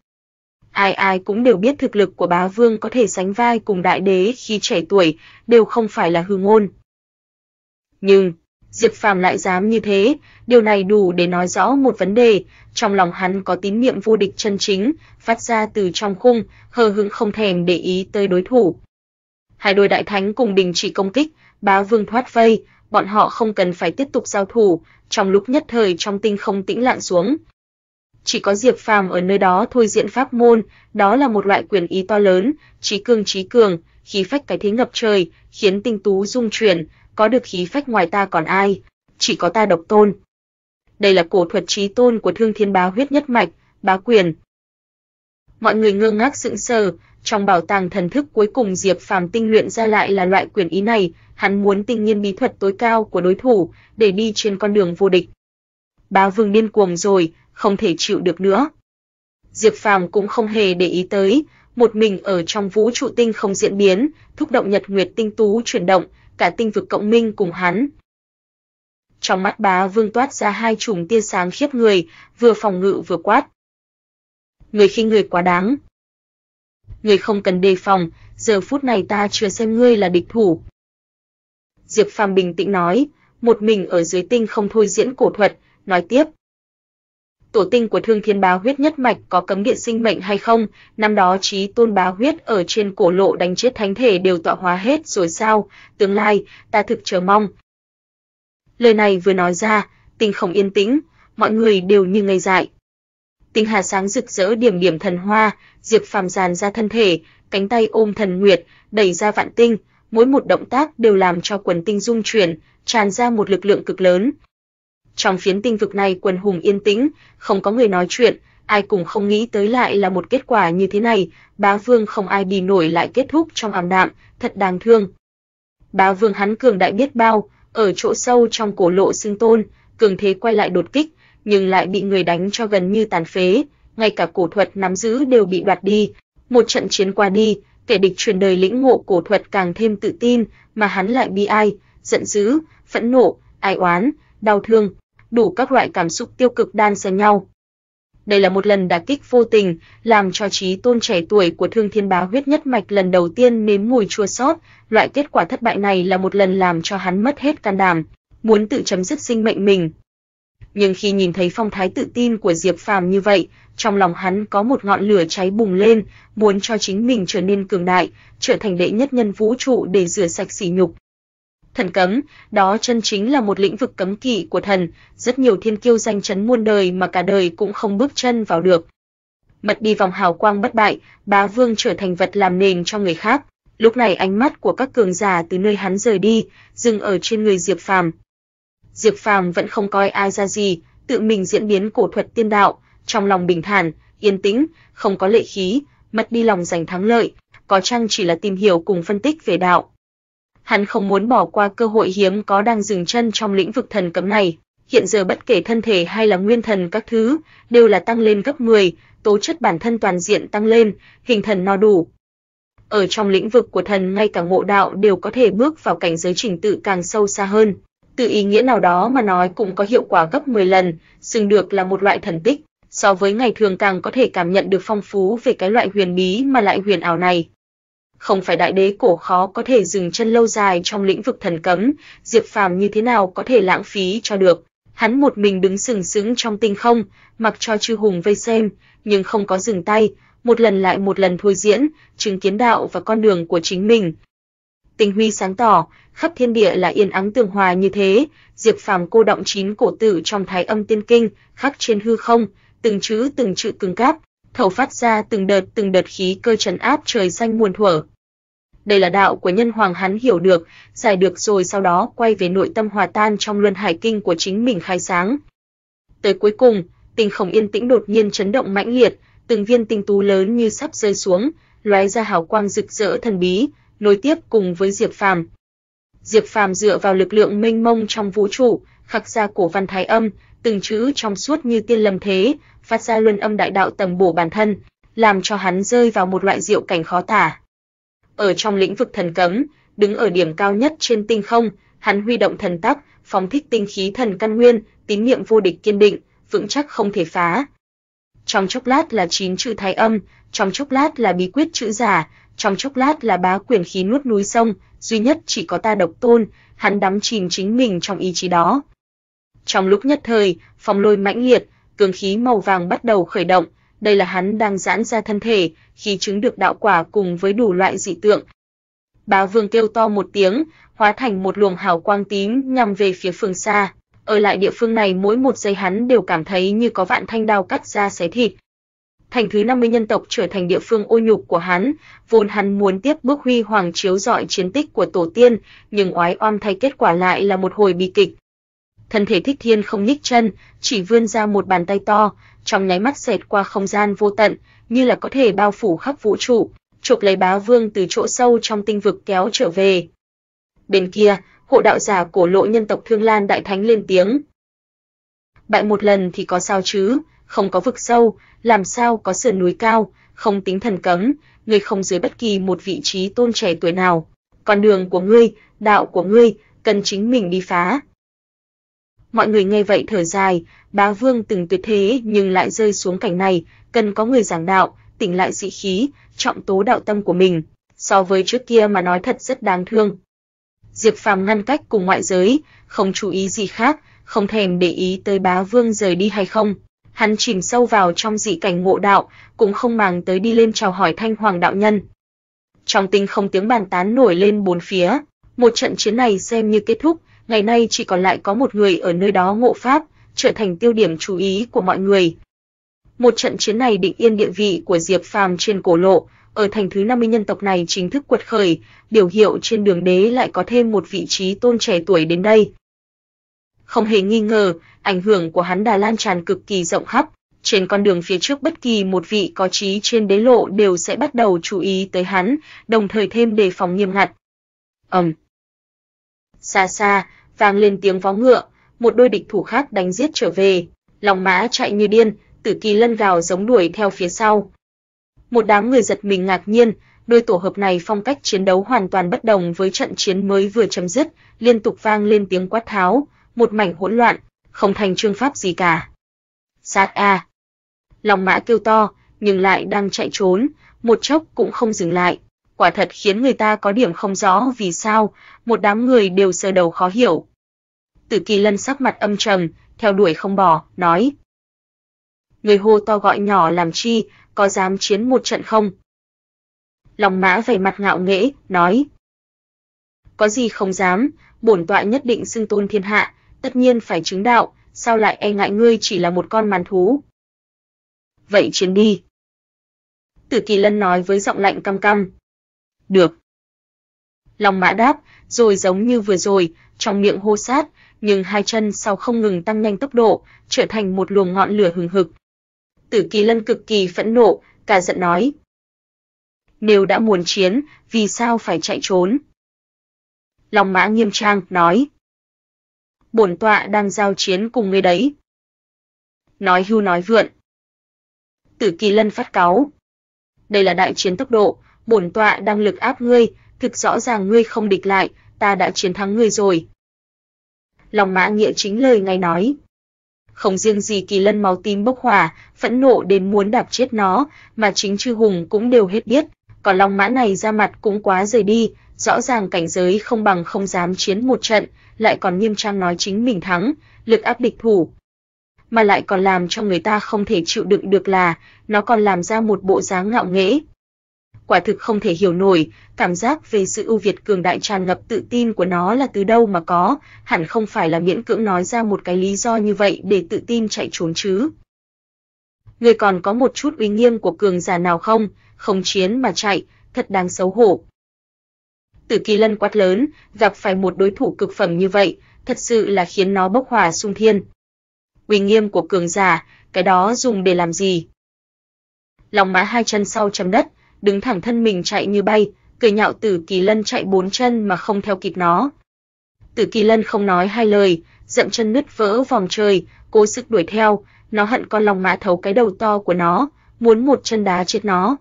Ai ai cũng đều biết thực lực của bá vương có thể sánh vai cùng đại đế khi trẻ tuổi, đều không phải là hư ngôn. Nhưng, Diệp Phàm lại dám như thế, điều này đủ để nói rõ một vấn đề, trong lòng hắn có tín niệm vô địch chân chính, phát ra từ trong khung, hờ hững không thèm để ý tới đối thủ. Hai đôi đại thánh cùng đình chỉ công kích, bá vương thoát vây, bọn họ không cần phải tiếp tục giao thủ, trong lúc nhất thời trong tinh không tĩnh lặng xuống. Chỉ có Diệp Phàm ở nơi đó thôi diễn pháp môn, đó là một loại quyền ý to lớn, trí cương trí cường, khí phách cái thế ngập trời, khiến tinh tú rung chuyển, có được khí phách ngoài ta còn ai, chỉ có ta độc tôn. Đây là cổ thuật trí tôn của Thương Thiên Bá huyết nhất mạch, bá quyền. Mọi người ngơ ngác sững sờ, trong bảo tàng thần thức cuối cùng Diệp Phàm tinh luyện ra lại là loại quyền ý này, hắn muốn tinh nghiên bí thuật tối cao của đối thủ để đi trên con đường vô địch. Bá Vương điên cuồng rồi, không thể chịu được nữa. Diệp Phàm cũng không hề để ý tới, một mình ở trong vũ trụ tinh không diễn biến, thúc động nhật nguyệt tinh tú chuyển động, cả tinh vực cộng minh cùng hắn. Trong mắt bá vương toát ra hai chùm tia sáng khiếp người, vừa phòng ngự vừa quát. Người khi người quá đáng. Người không cần đề phòng, giờ phút này ta chưa xem ngươi là địch thủ. Diệp Phàm bình tĩnh nói, một mình ở dưới tinh không thôi diễn cổ thuật, nói tiếp, tổ tinh của Thương Thiên Bá Huyết nhất mạch có cấm địa sinh mệnh hay không? Năm đó Chí Tôn Bá Huyết ở trên cổ lộ đánh chết thánh thể đều tọa hóa hết rồi sao? Tương lai, ta thực chờ mong. Lời này vừa nói ra, tình không yên tĩnh, mọi người đều như ngây dại. Tinh hà sáng rực rỡ điểm điểm thần hoa, Diệp Phàm giàn ra thân thể, cánh tay ôm thần nguyệt, đẩy ra vạn tinh, mỗi một động tác đều làm cho quần tinh rung chuyển, tràn ra một lực lượng cực lớn, trong phiến tinh vực này quần hùng yên tĩnh, không có người nói chuyện, ai cũng không nghĩ tới lại là một kết quả như thế này, bá vương không ai bì nổi lại kết thúc trong ảm đạm, thật đáng thương. Bá vương hắn cường đại biết bao, ở chỗ sâu trong cổ lộ xương tôn, cường thế quay lại đột kích, nhưng lại bị người đánh cho gần như tàn phế, ngay cả cổ thuật nắm giữ đều bị đoạt đi. Một trận chiến qua đi, kẻ địch truyền đời lĩnh ngộ cổ thuật càng thêm tự tin, mà hắn lại bi ai, giận dữ, phẫn nộ, ai oán, đau thương, đủ các loại cảm xúc tiêu cực đan xen nhau. Đây là một lần đả kích vô tình, làm cho trí tôn trẻ tuổi của Thương Thiên Bá huyết nhất mạch lần đầu tiên nếm mùi chua xót, loại kết quả thất bại này là một lần làm cho hắn mất hết can đảm, muốn tự chấm dứt sinh mệnh mình. Nhưng khi nhìn thấy phong thái tự tin của Diệp Phàm như vậy, trong lòng hắn có một ngọn lửa cháy bùng lên, muốn cho chính mình trở nên cường đại, trở thành đệ nhất nhân vũ trụ để rửa sạch sỉ nhục, thần cấm, đó chân chính là một lĩnh vực cấm kỵ của thần, rất nhiều thiên kiêu danh chấn muôn đời mà cả đời cũng không bước chân vào được. Mật đi vòng hào quang bất bại, bá vương trở thành vật làm nền cho người khác. Lúc này ánh mắt của các cường giả từ nơi hắn rời đi, dừng ở trên người Diệp Phàm. Diệp Phàm vẫn không coi ai ra gì, tự mình diễn biến cổ thuật tiên đạo, trong lòng bình thản, yên tĩnh, không có lệ khí, mất đi lòng giành thắng lợi, có chăng chỉ là tìm hiểu cùng phân tích về đạo hắn không muốn bỏ qua cơ hội hiếm có đang dừng chân trong lĩnh vực thần cấm này. Hiện giờ bất kể thân thể hay là nguyên thần các thứ, đều là tăng lên gấp 10, tố chất bản thân toàn diện tăng lên, hình thần no đủ. Ở trong lĩnh vực của thần ngay cả ngộ đạo đều có thể bước vào cảnh giới trình tự càng sâu xa hơn. Từ ý nghĩa nào đó mà nói cũng có hiệu quả gấp 10 lần, xưng được là một loại thần tích, so với ngày thường càng có thể cảm nhận được phong phú về cái loại huyền bí mà lại huyền ảo này không phải đại đế cổ khó có thể dừng chân lâu dài trong lĩnh vực thần cấm, Diệp Phàm như thế nào có thể lãng phí cho được. Hắn một mình đứng sừng sững trong tinh không, mặc cho chư hùng vây xem, nhưng không có dừng tay, một lần lại một lần thôi diễn, chứng kiến đạo và con đường của chính mình. Tình huy sáng tỏ, khắp thiên địa là yên ắng tường hòa như thế, Diệp Phàm cô động chín cổ tử trong Thái Âm Tiên Kinh, khắc trên hư không, từng chữ từng chữ cứng cáp, thầu phát ra từng đợt từng đợt khí cơ trấn áp trời xanh muôn thuở. Đây là đạo của nhân hoàng hắn hiểu được, giải được rồi sau đó quay về nội tâm hòa tan trong luân hải kinh của chính mình khai sáng. Tới cuối cùng, tình khổng yên tĩnh đột nhiên chấn động mãnh liệt, từng viên tinh tú lớn như sắp rơi xuống, lóe ra hào quang rực rỡ thần bí, nối tiếp cùng với Diệp Phàm. Diệp Phàm dựa vào lực lượng mênh mông trong vũ trụ, khắc ra cổ văn thái âm, từng chữ trong suốt như tiên lâm thế, phát ra luân âm đại đạo tầm bổ bản thân, làm cho hắn rơi vào một loại diệu cảnh khó tả. Ở trong lĩnh vực thần cấm, đứng ở điểm cao nhất trên tinh không, hắn huy động thần tắc, phóng thích tinh khí thần căn nguyên, tín niệm vô địch kiên định, vững chắc không thể phá. Trong chốc lát là chín chữ thái âm, trong chốc lát là bí quyết chữ giả, trong chốc lát là bá quyền khí nuốt núi sông, duy nhất chỉ có ta độc tôn, hắn đắm chìm chính mình trong ý chí đó. Trong lúc nhất thời, phong lôi mãnh liệt, cường khí màu vàng bắt đầu khởi động, đây là hắn đang giãn ra thân thể, khi chứng được đạo quả cùng với đủ loại dị tượng. Bá Vương kêu to một tiếng, hóa thành một luồng hào quang tím nhằm về phía phương xa. Ở lại địa phương này mỗi một giây hắn đều cảm thấy như có vạn thanh đao cắt ra xé thịt. Thành thứ 50 nhân tộc trở thành địa phương ô nhục của hắn, vốn hắn muốn tiếp bước huy hoàng chiếu dọi chiến tích của tổ tiên, nhưng oái oăm thay kết quả lại là một hồi bi kịch, thân thể Thích Thiên không nhích chân, chỉ vươn ra một bàn tay to, trong nháy mắt xẹt qua không gian vô tận, như là có thể bao phủ khắp vũ trụ, chụp lấy bá vương từ chỗ sâu trong tinh vực kéo trở về. Bên kia, hộ đạo giả cổ lộ nhân tộc Thương Lan Đại Thánh lên tiếng. Bại một lần thì có sao chứ, không có vực sâu, làm sao có sườn núi cao, không tính thần cấm, người không dưới bất kỳ một vị trí tôn trẻ tuổi nào. Con đường của ngươi, đạo của ngươi, cần chính mình đi phá. Mọi người nghe vậy thở dài, bá vương từng tuyệt thế nhưng lại rơi xuống cảnh này, cần có người giảng đạo, tỉnh lại dị khí, trọng tố đạo tâm của mình, so với trước kia mà nói thật rất đáng thương. Diệp Phàm ngăn cách cùng ngoại giới, không chú ý gì khác, không thèm để ý tới bá vương rời đi hay không. Hắn chìm sâu vào trong dị cảnh ngộ đạo, cũng không màng tới đi lên chào hỏi Thanh Hoàng đạo nhân. Trong tinh không tiếng bàn tán nổi lên bốn phía, một trận chiến này xem như kết thúc, ngày nay chỉ còn lại có một người ở nơi đó ngộ pháp, trở thành tiêu điểm chú ý của mọi người. Một trận chiến này định yên địa vị của Diệp Phàm trên cổ lộ, ở thành thứ 50 nhân tộc này chính thức quật khởi, biểu hiệu trên đường đế lại có thêm một vị trí tôn trẻ tuổi đến đây. Không hề nghi ngờ, ảnh hưởng của hắn đã lan tràn cực kỳ rộng khắp, trên con đường phía trước bất kỳ một vị có trí trên đế lộ đều sẽ bắt đầu chú ý tới hắn, đồng thời thêm đề phòng nghiêm ngặt. Ầm. Xa xa, vang lên tiếng vó ngựa, một đôi địch thủ khác đánh giết trở về, lòng mã chạy như điên, Tử Kỳ Lân gào giống đuổi theo phía sau. Một đám người giật mình ngạc nhiên, đôi tổ hợp này phong cách chiến đấu hoàn toàn bất đồng với trận chiến mới vừa chấm dứt, liên tục vang lên tiếng quát tháo, một mảnh hỗn loạn, không thành trương pháp gì cả. Sát a. Lòng mã kêu to, nhưng lại đang chạy trốn, một chốc cũng không dừng lại. Quả thật khiến người ta có điểm không rõ vì sao, một đám người đều sờ đầu khó hiểu, Tử Kỳ Lân sắc mặt âm trầm, theo đuổi không bỏ, nói: "Người hô to gọi nhỏ làm chi, có dám chiến một trận không?" Long Mã vẻ mặt ngạo nghễ, nói: "Có gì không dám, bổn tọa nhất định xưng tôn thiên hạ, tất nhiên phải chứng đạo, sao lại e ngại ngươi chỉ là một con màn thú?" "Vậy chiến đi." Tử Kỳ Lân nói với giọng lạnh căm căm. "Được." Long Mã đáp, rồi giống như vừa rồi, trong miệng hô sát, nhưng hai chân sau không ngừng tăng nhanh tốc độ, trở thành một luồng ngọn lửa hừng hực. Tử Kỳ Lân cực kỳ phẫn nộ, cả giận nói: "Nếu đã muốn chiến, vì sao phải chạy trốn?" Long Mã Nghiêm Trang nói: "Bổn tọa đang giao chiến cùng ngươi đấy." Nói hưu nói vượn. Tử Kỳ Lân phát cáu: "Đây là đại chiến tốc độ, bổn tọa đang lực áp ngươi, thực rõ ràng ngươi không địch lại, ta đã chiến thắng ngươi rồi." lòng mã nghĩa chính lời ngay nói. Không riêng gì kỳ lân máu tím bốc hỏa, phẫn nộ đến muốn đạp chết nó, mà chính chư hùng cũng đều hết biết, còn lòng mã này ra mặt cũng quá rời đi, rõ ràng cảnh giới không bằng không dám chiến một trận, lại còn nghiêm trang nói chính mình thắng, lực áp địch thủ. Mà lại còn làm cho người ta không thể chịu đựng được là, nó còn làm ra một bộ dáng ngạo nghễ, quả thực không thể hiểu nổi, cảm giác về sự ưu việt cường đại tràn ngập tự tin của nó là từ đâu mà có, hẳn không phải là miễn cưỡng nói ra một cái lý do như vậy để tự tin chạy trốn chứ. Người còn có một chút uy nghiêm của cường giả nào không, không chiến mà chạy, thật đáng xấu hổ. Tử Kỳ Lân quát lớn, gặp phải một đối thủ cực phẩm như vậy, thật sự là khiến nó bốc hỏa xung thiên. Uy nghiêm của cường giả, cái đó dùng để làm gì? Lòng mã hai chân sau chấm đất, đứng thẳng thân mình chạy như bay, cười nhạo Tử Kỳ Lân chạy bốn chân mà không theo kịp nó. Tử Kỳ Lân không nói hai lời, dậm chân nứt vỡ vòng trời, cố sức đuổi theo, nó hận con lòng mã thấu cái đầu to của nó, muốn một chân đá chết nó.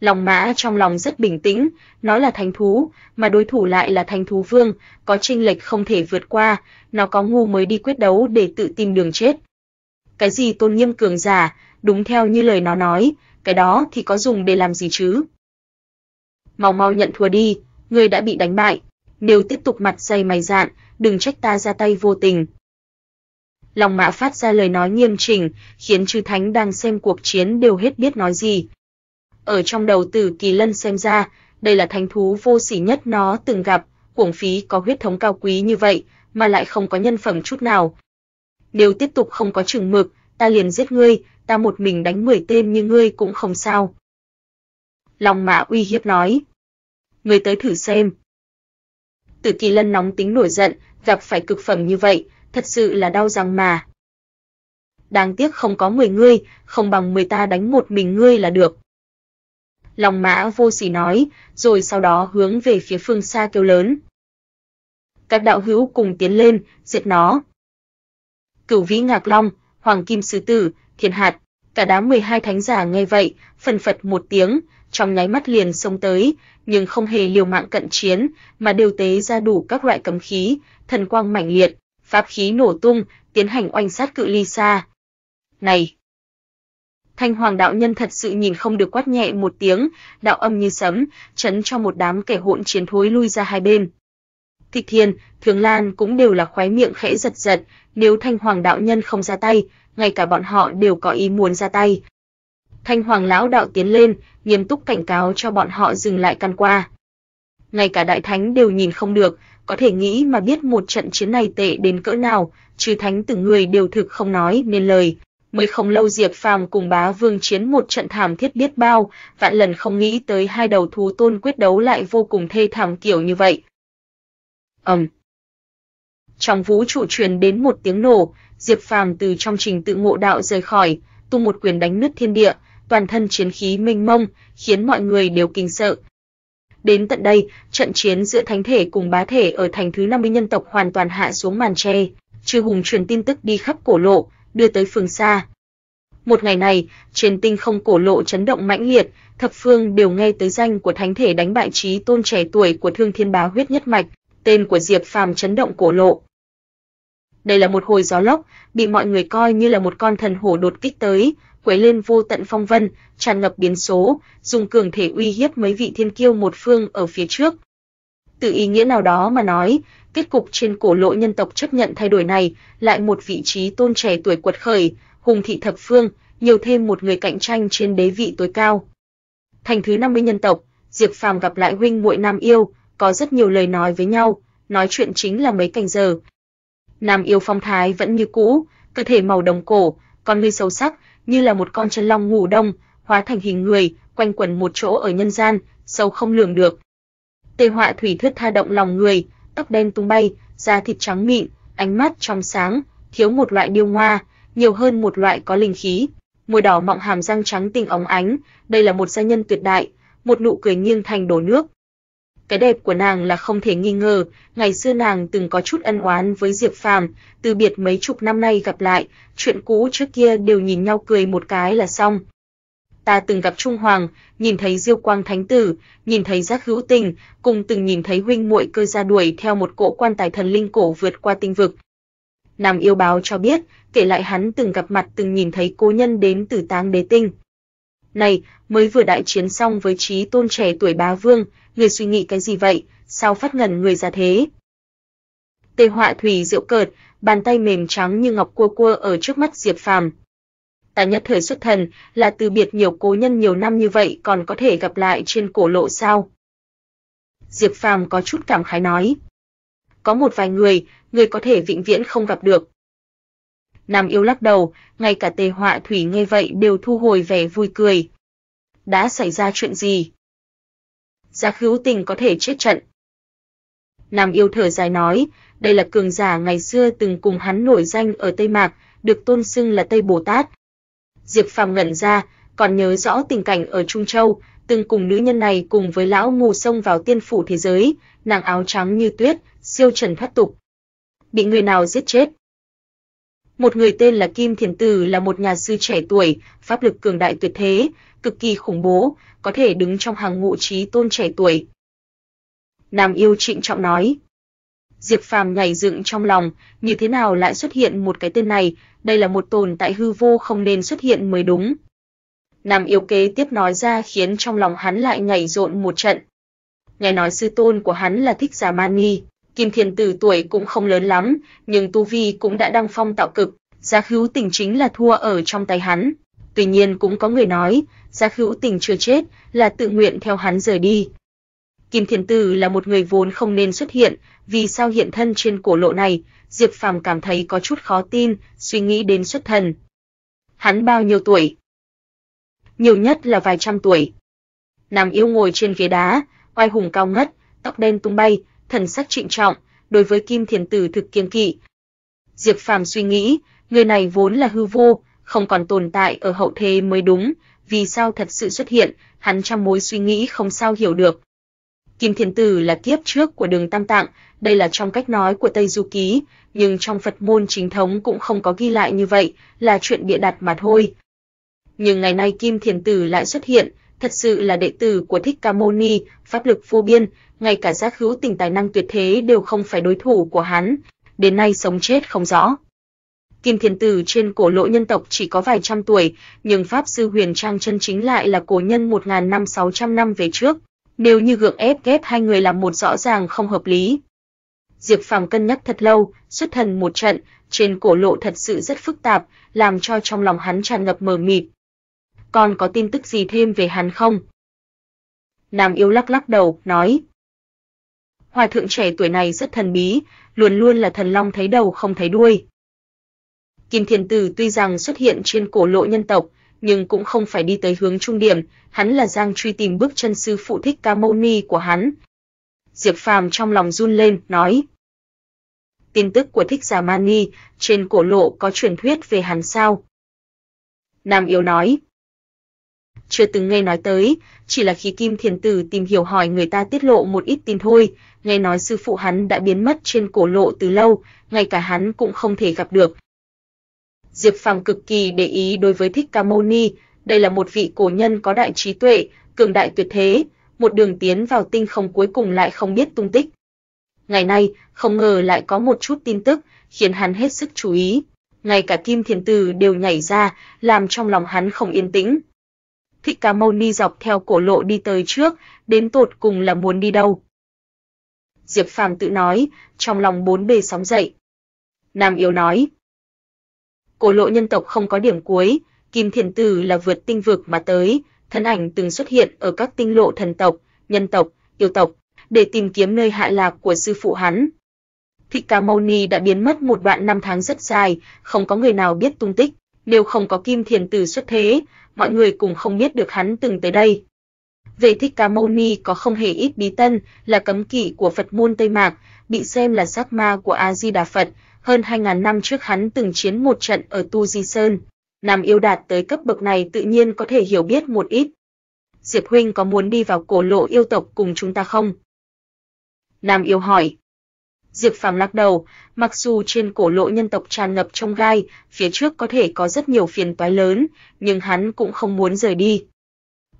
Lòng mã trong lòng rất bình tĩnh, nó là thánh thú, mà đối thủ lại là thánh thú vương, có chênh lệch không thể vượt qua, nó có ngu mới đi quyết đấu để tự tìm đường chết. Cái gì tôn nghiêm cường giả, đúng theo như lời nó nói, cái đó thì có dùng để làm gì chứ? Mau mau nhận thua đi, ngươi đã bị đánh bại, nếu tiếp tục mặt dày mày dạn, đừng trách ta ra tay vô tình. long mã phát ra lời nói nghiêm chỉnh, khiến chư thánh đang xem cuộc chiến đều hết biết nói gì. Ở trong đầu tử kỳ lân xem ra, đây là thánh thú vô sỉ nhất nó từng gặp, cuồng phí có huyết thống cao quý như vậy, mà lại không có nhân phẩm chút nào. Nếu tiếp tục không có chừng mực, ta liền giết ngươi, ta một mình đánh 10 tên như ngươi cũng không sao. Long mã uy hiếp nói. Ngươi tới thử xem. Tử kỳ lân nóng tính nổi giận, gặp phải cực phẩm như vậy, thật sự là đau răng mà. Đáng tiếc không có 10 ngươi, không bằng 10 ta đánh một mình ngươi là được. Long mã vô sỉ nói, rồi sau đó hướng về phía phương xa kêu lớn. Các đạo hữu cùng tiến lên, diệt nó. Cửu vĩ ngạc long, hoàng kim sứ tử, Thiên hạt, cả đám 12 thánh giả nghe vậy, phần phật một tiếng, trong nháy mắt liền xông tới, nhưng không hề liều mạng cận chiến, mà đều tế ra đủ các loại cấm khí, thần quang mãnh liệt, pháp khí nổ tung, tiến hành oanh sát cự ly xa. Này, Thanh Hoàng đạo nhân thật sự nhìn không được quát nhẹ một tiếng, đạo âm như sấm, chấn cho một đám kẻ hỗn chiến thối lui ra hai bên. Thích Thiên, Thường Lan cũng đều là khóe miệng khẽ giật giật, nếu Thanh Hoàng đạo nhân không ra tay, ngay cả bọn họ đều có ý muốn ra tay. Thanh Hoàng lão đạo tiến lên, nghiêm túc cảnh cáo cho bọn họ dừng lại căn qua. Ngay cả đại thánh đều nhìn không được, có thể nghĩ mà biết một trận chiến này tệ đến cỡ nào, trừ thánh từng người đều thực không nói nên lời. Mới không lâu Diệp Phàm cùng Bá Vương chiến một trận thảm thiết biết bao, vạn lần không nghĩ tới hai đầu thú tôn quyết đấu lại vô cùng thê thảm kiểu như vậy. Ầm. Trong vũ trụ truyền đến một tiếng nổ, Diệp Phàm từ trong trình tự ngộ đạo rời khỏi, tu một quyền đánh nứt thiên địa, toàn thân chiến khí mênh mông, khiến mọi người đều kinh sợ. Đến tận đây, trận chiến giữa thánh thể cùng bá thể ở thành thứ 50 nhân tộc hoàn toàn hạ xuống màn che, Trư Hùng truyền tin tức đi khắp cổ lộ, đưa tới phương xa. Một ngày này, trên tinh không cổ lộ chấn động mãnh liệt, thập phương đều nghe tới danh của thánh thể đánh bại trí tôn trẻ tuổi của Thương Thiên Bá huyết nhất mạch, tên của Diệp Phàm chấn động cổ lộ. Đây là một hồi gió lốc, bị mọi người coi như là một con thần hổ đột kích tới, quấy lên vô tận phong vân, tràn ngập biến số, dùng cường thể uy hiếp mấy vị thiên kiêu một phương ở phía trước. Từ ý nghĩa nào đó mà nói, kết cục trên cổ lộ nhân tộc chấp nhận thay đổi này, lại một vị trí tôn trẻ tuổi quật khởi, hùng thị thập phương, nhiều thêm một người cạnh tranh trên đế vị tối cao. Thành thứ 50 nhân tộc, Diệp Phàm gặp lại huynh muội Nam Yêu, có rất nhiều lời nói với nhau, nói chuyện chính là mấy canh giờ, Nam yêu phong thái vẫn như cũ, cơ thể màu đồng cổ, con ngươi sâu sắc, như là một con chân long ngủ đông, hóa thành hình người, quanh quẩn một chỗ ở nhân gian, sâu không lường được. Tề Họa Thủy thuyết tha động lòng người, tóc đen tung bay, da thịt trắng mịn, ánh mắt trong sáng, thiếu một loại điêu hoa, nhiều hơn một loại có linh khí. Môi đỏ mọng hàm răng trắng tinh óng ánh, đây là một gia nhân tuyệt đại, một nụ cười nghiêng thành đổ nước, cái đẹp của nàng là không thể nghi ngờ, ngày xưa nàng từng có chút ân oán với Diệp Phàm, từ biệt mấy chục năm nay gặp lại, chuyện cũ trước kia đều nhìn nhau cười một cái là xong. Ta từng gặp Trung Hoàng, nhìn thấy Diêu Quang Thánh tử, nhìn thấy Giác Hữu Tình, cùng từng nhìn thấy huynh muội cơ ra đuổi theo một cỗ quan tài thần linh cổ vượt qua tinh vực. Nam yêu báo cho biết, kể lại hắn từng gặp mặt từng nhìn thấy cô nhân đến từ táng đế tinh. Này, mới vừa đại chiến xong với trí tôn trẻ tuổi bá vương, người suy nghĩ cái gì vậy, sao phát ngẩn người ra thế? Tề Họa Thủy giễu cợt, bàn tay mềm trắng như ngọc cua cua ở trước mắt Diệp Phàm. Ta nhất thời xuất thần, là từ biệt nhiều cố nhân nhiều năm như vậy còn có thể gặp lại trên cổ lộ sao? Diệp Phàm có chút cảm khái nói. Có một vài người, người có thể vĩnh viễn không gặp được. Nam yêu lắc đầu, ngay cả tề họa thủy nghe vậy đều thu hồi vẻ vui cười. Đã xảy ra chuyện gì? giá hữu tình có thể chết trận. Nam yêu thở dài nói, đây là cường giả ngày xưa từng cùng hắn nổi danh ở Tây Mạc, được tôn xưng là Tây Bồ Tát. Diệp Phàm ngẩn ra, còn nhớ rõ tình cảnh ở Trung Châu, từng cùng nữ nhân này cùng với lão mù sông vào tiên phủ thế giới, nàng áo trắng như tuyết, siêu trần thoát tục. Bị người nào giết chết, một người tên là Kim Thiền Tử là một nhà sư trẻ tuổi, pháp lực cường đại tuyệt thế, cực kỳ khủng bố, có thể đứng trong hàng ngũ trí tôn trẻ tuổi. Nam yêu trịnh trọng nói. Diệp Phàm nhảy dựng trong lòng, như thế nào lại xuất hiện một cái tên này, đây là một tồn tại hư vô không nên xuất hiện mới đúng. Nam yêu kế tiếp nói ra khiến trong lòng hắn lại nhảy rộn một trận. Nghe nói sư tôn của hắn là Thích Giả man nghi. Kim Thiền Tử tuổi cũng không lớn lắm, nhưng tu vi cũng đã đăng phong tạo cực, Giá Hữu Tình chính là thua ở trong tay hắn. Tuy nhiên cũng có người nói, Giá Hữu Tình chưa chết, là tự nguyện theo hắn rời đi. Kim Thiền Tử là một người vốn không nên xuất hiện, vì sao hiện thân trên cổ lộ này, Diệp Phàm cảm thấy có chút khó tin, suy nghĩ đến xuất thần. Hắn bao nhiêu tuổi? Nhiều nhất là vài trăm tuổi. Nam Yêu ngồi trên ghế đá, oai hùng cao ngất, tóc đen tung bay, thần sắc trịnh trọng, đối với Kim Thiền Tử thực kiêng kỵ. Diệp Phàm suy nghĩ, người này vốn là hư vô, không còn tồn tại ở hậu thế mới đúng, vì sao thật sự xuất hiện, hắn trong mối suy nghĩ không sao hiểu được. Kim Thiền Tử là kiếp trước của Đường Tam Tạng, đây là trong cách nói của Tây Du Ký, nhưng trong Phật môn chính thống cũng không có ghi lại như vậy, là chuyện bịa đặt mà thôi. Nhưng ngày nay Kim Thiền Tử lại xuất hiện, thật sự là đệ tử của Thích Ca Mâu Ni, pháp lực vô biên, ngay cả giác hữu tình tài năng tuyệt thế đều không phải đối thủ của hắn, đến nay sống chết không rõ. Kim Thiên Tử trên cổ lỗ nhân tộc chỉ có vài trăm tuổi, nhưng Pháp Sư Huyền Trang chân chính lại là cổ nhân 1.000 năm năm về trước, nếu như gượng ép kép hai người làm một rõ ràng không hợp lý. Diệp Phàm cân nhắc thật lâu, xuất thần một trận, trên cổ lộ thật sự rất phức tạp, làm cho trong lòng hắn tràn ngập mờ mịt. Còn có tin tức gì thêm về hắn không? Nam yêu lắc lắc đầu, nói, hòa thượng trẻ tuổi này rất thần bí, luôn luôn là thần long thấy đầu không thấy đuôi. Kim Thiền Tử tuy rằng xuất hiện trên cổ lộ nhân tộc, nhưng cũng không phải đi tới hướng trung điểm, hắn là giang truy tìm bước chân sư phụ thích ca mâu ni của hắn. Diệp Phàm trong lòng run lên, nói. Tin tức của thích giả mani, trên cổ lộ có truyền thuyết về hắn sao? Nam Yêu nói chưa từng nghe nói tới, chỉ là khi Kim Thiền Tử tìm hiểu hỏi người ta tiết lộ một ít tin thôi, nghe nói sư phụ hắn đã biến mất trên cổ lộ từ lâu, ngay cả hắn cũng không thể gặp được. Diệp Phàm cực kỳ để ý đối với Thích Ca Mâu Ni, đây là một vị cổ nhân có đại trí tuệ, cường đại tuyệt thế, một đường tiến vào tinh không cuối cùng lại không biết tung tích. Ngày nay, không ngờ lại có một chút tin tức khiến hắn hết sức chú ý, ngay cả Kim Thiền Tử đều nhảy ra, làm trong lòng hắn không yên tĩnh, Thích Ca Mâu Ni dọc theo cổ lộ đi tới trước, đến tột cùng là muốn đi đâu? Diệp Phàm tự nói, trong lòng bốn bề sóng dậy. Nam Yêu nói, cổ lộ nhân tộc không có điểm cuối, Kim Thiền Tử là vượt tinh vực mà tới, thân ảnh từng xuất hiện ở các tinh lộ thần tộc, nhân tộc, yêu tộc, để tìm kiếm nơi hạ lạc của sư phụ hắn. Thích Ca Mâu Ni đã biến mất một đoạn năm tháng rất dài, không có người nào biết tung tích nếu không có Kim Thiền Tử xuất thế, mọi người cũng không biết được hắn từng tới đây. Về Thích Ca Mâu Ni có không hề ít bí tân, là cấm kỵ của Phật môn Tây Mạc, bị xem là sát ma của A Di Đà Phật, hơn 2000 năm trước hắn từng chiến một trận ở Tu Di Sơn. Nam Yêu đạt tới cấp bậc này tự nhiên có thể hiểu biết một ít. Diệp huynh có muốn đi vào cổ lộ yêu tộc cùng chúng ta không? Nam Yêu hỏi. Diệp Phàm lắc đầu, mặc dù trên cổ lộ nhân tộc tràn ngập trong gai, phía trước có thể có rất nhiều phiền toái lớn, nhưng hắn cũng không muốn rời đi.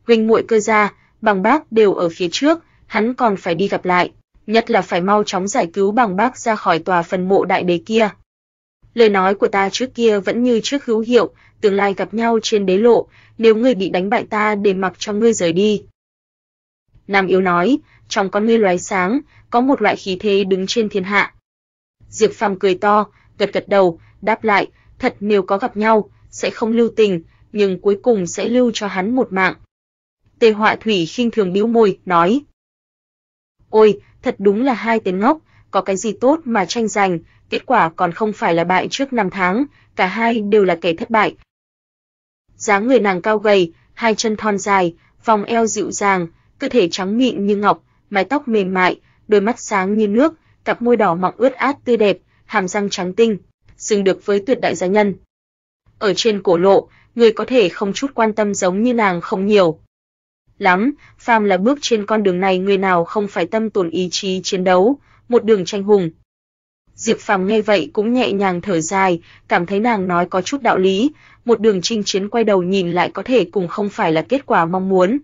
Huynh muội cơ gia, bằng bác đều ở phía trước, hắn còn phải đi gặp lại, nhất là phải mau chóng giải cứu bằng bác ra khỏi tòa phần mộ đại đế kia. Lời nói của ta trước kia vẫn như trước hữu hiệu, tương lai gặp nhau trên đế lộ, nếu ngươi bị đánh bại ta để mặc cho ngươi rời đi, Nam Yếu nói, trong con ngươi loài sáng, có một loại khí thế đứng trên thiên hạ. Diệp Phàm cười to, gật gật đầu, đáp lại, thật nếu có gặp nhau, sẽ không lưu tình, nhưng cuối cùng sẽ lưu cho hắn một mạng. Tề Họa Thủy khinh thường bĩu môi, nói: "Ôi, thật đúng là hai tên ngốc, có cái gì tốt mà tranh giành, kết quả còn không phải là bại trước năm tháng, cả hai đều là kẻ thất bại." Dáng người nàng cao gầy, hai chân thon dài, vòng eo dịu dàng, cơ thể trắng mịn như ngọc, mái tóc mềm mại, đôi mắt sáng như nước, cặp môi đỏ mọng ướt át tươi đẹp, hàm răng trắng tinh, xứng được với tuyệt đại gia nhân. Ở trên cổ lộ, người có thể không chút quan tâm giống như nàng không nhiều. Lắm, phàm là bước trên con đường này người nào không phải tâm tồn ý chí chiến đấu, một đường tranh hùng. Diệp Phàm nghe vậy cũng nhẹ nhàng thở dài, cảm thấy nàng nói có chút đạo lý, một đường chinh chiến quay đầu nhìn lại có thể cùng không phải là kết quả mong muốn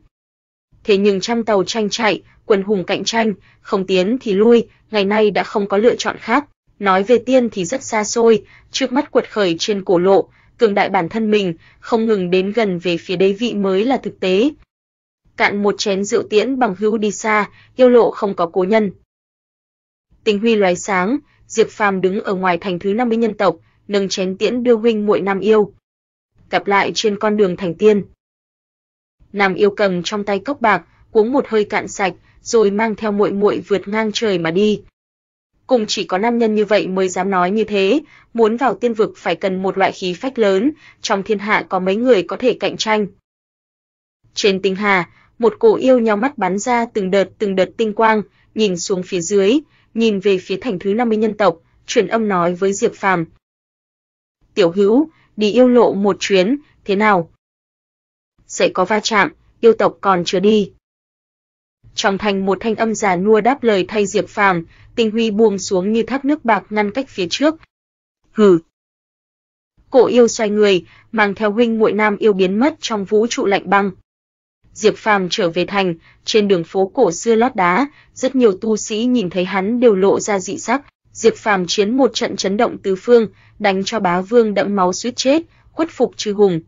thế nhưng trong tàu tranh chạy, quần hùng cạnh tranh, không tiến thì lui, ngày nay đã không có lựa chọn khác. Nói về tiên thì rất xa xôi, trước mắt quật khởi trên cổ lộ, cường đại bản thân mình, không ngừng đến gần về phía đế vị mới là thực tế. Cạn một chén rượu tiễn bằng hữu đi xa, yêu lộ không có cố nhân. Tình huy loài sáng, Diệp Phàm đứng ở ngoài thành thứ 50 nhân tộc, nâng chén tiễn đưa huynh muội Nam yêu. Gặp lại trên con đường thành tiên. Nam Yêu cầm trong tay cốc bạc, uống một hơi cạn sạch, rồi mang theo muội muội vượt ngang trời mà đi. Cùng chỉ có nam nhân như vậy mới dám nói như thế, muốn vào tiên vực phải cần một loại khí phách lớn, trong thiên hạ có mấy người có thể cạnh tranh. Trên tinh hà, một cổ yêu nhau mắt bắn ra từng đợt từng đợt tinh quang, nhìn xuống phía dưới, nhìn về phía thành thứ 50 nhân tộc, truyền âm nói với Diệp Phàm. "Tiểu Hữu, đi yêu lộ một chuyến, thế nào?" sẽ có va chạm, yêu tộc còn chưa đi. Trong thành một thanh âm già nua đáp lời thay Diệp Phàm, tinh huy buông xuống như thác nước bạc ngăn cách phía trước. Hừ. Cổ yêu xoay người, mang theo huynh muội nam yêu biến mất trong vũ trụ lạnh băng. Diệp Phàm trở về thành, trên đường phố cổ xưa lót đá, rất nhiều tu sĩ nhìn thấy hắn đều lộ ra dị sắc. Diệp Phàm chiến một trận chấn động tứ phương, đánh cho bá vương đẫm máu suýt chết, khuất phục chư hùng,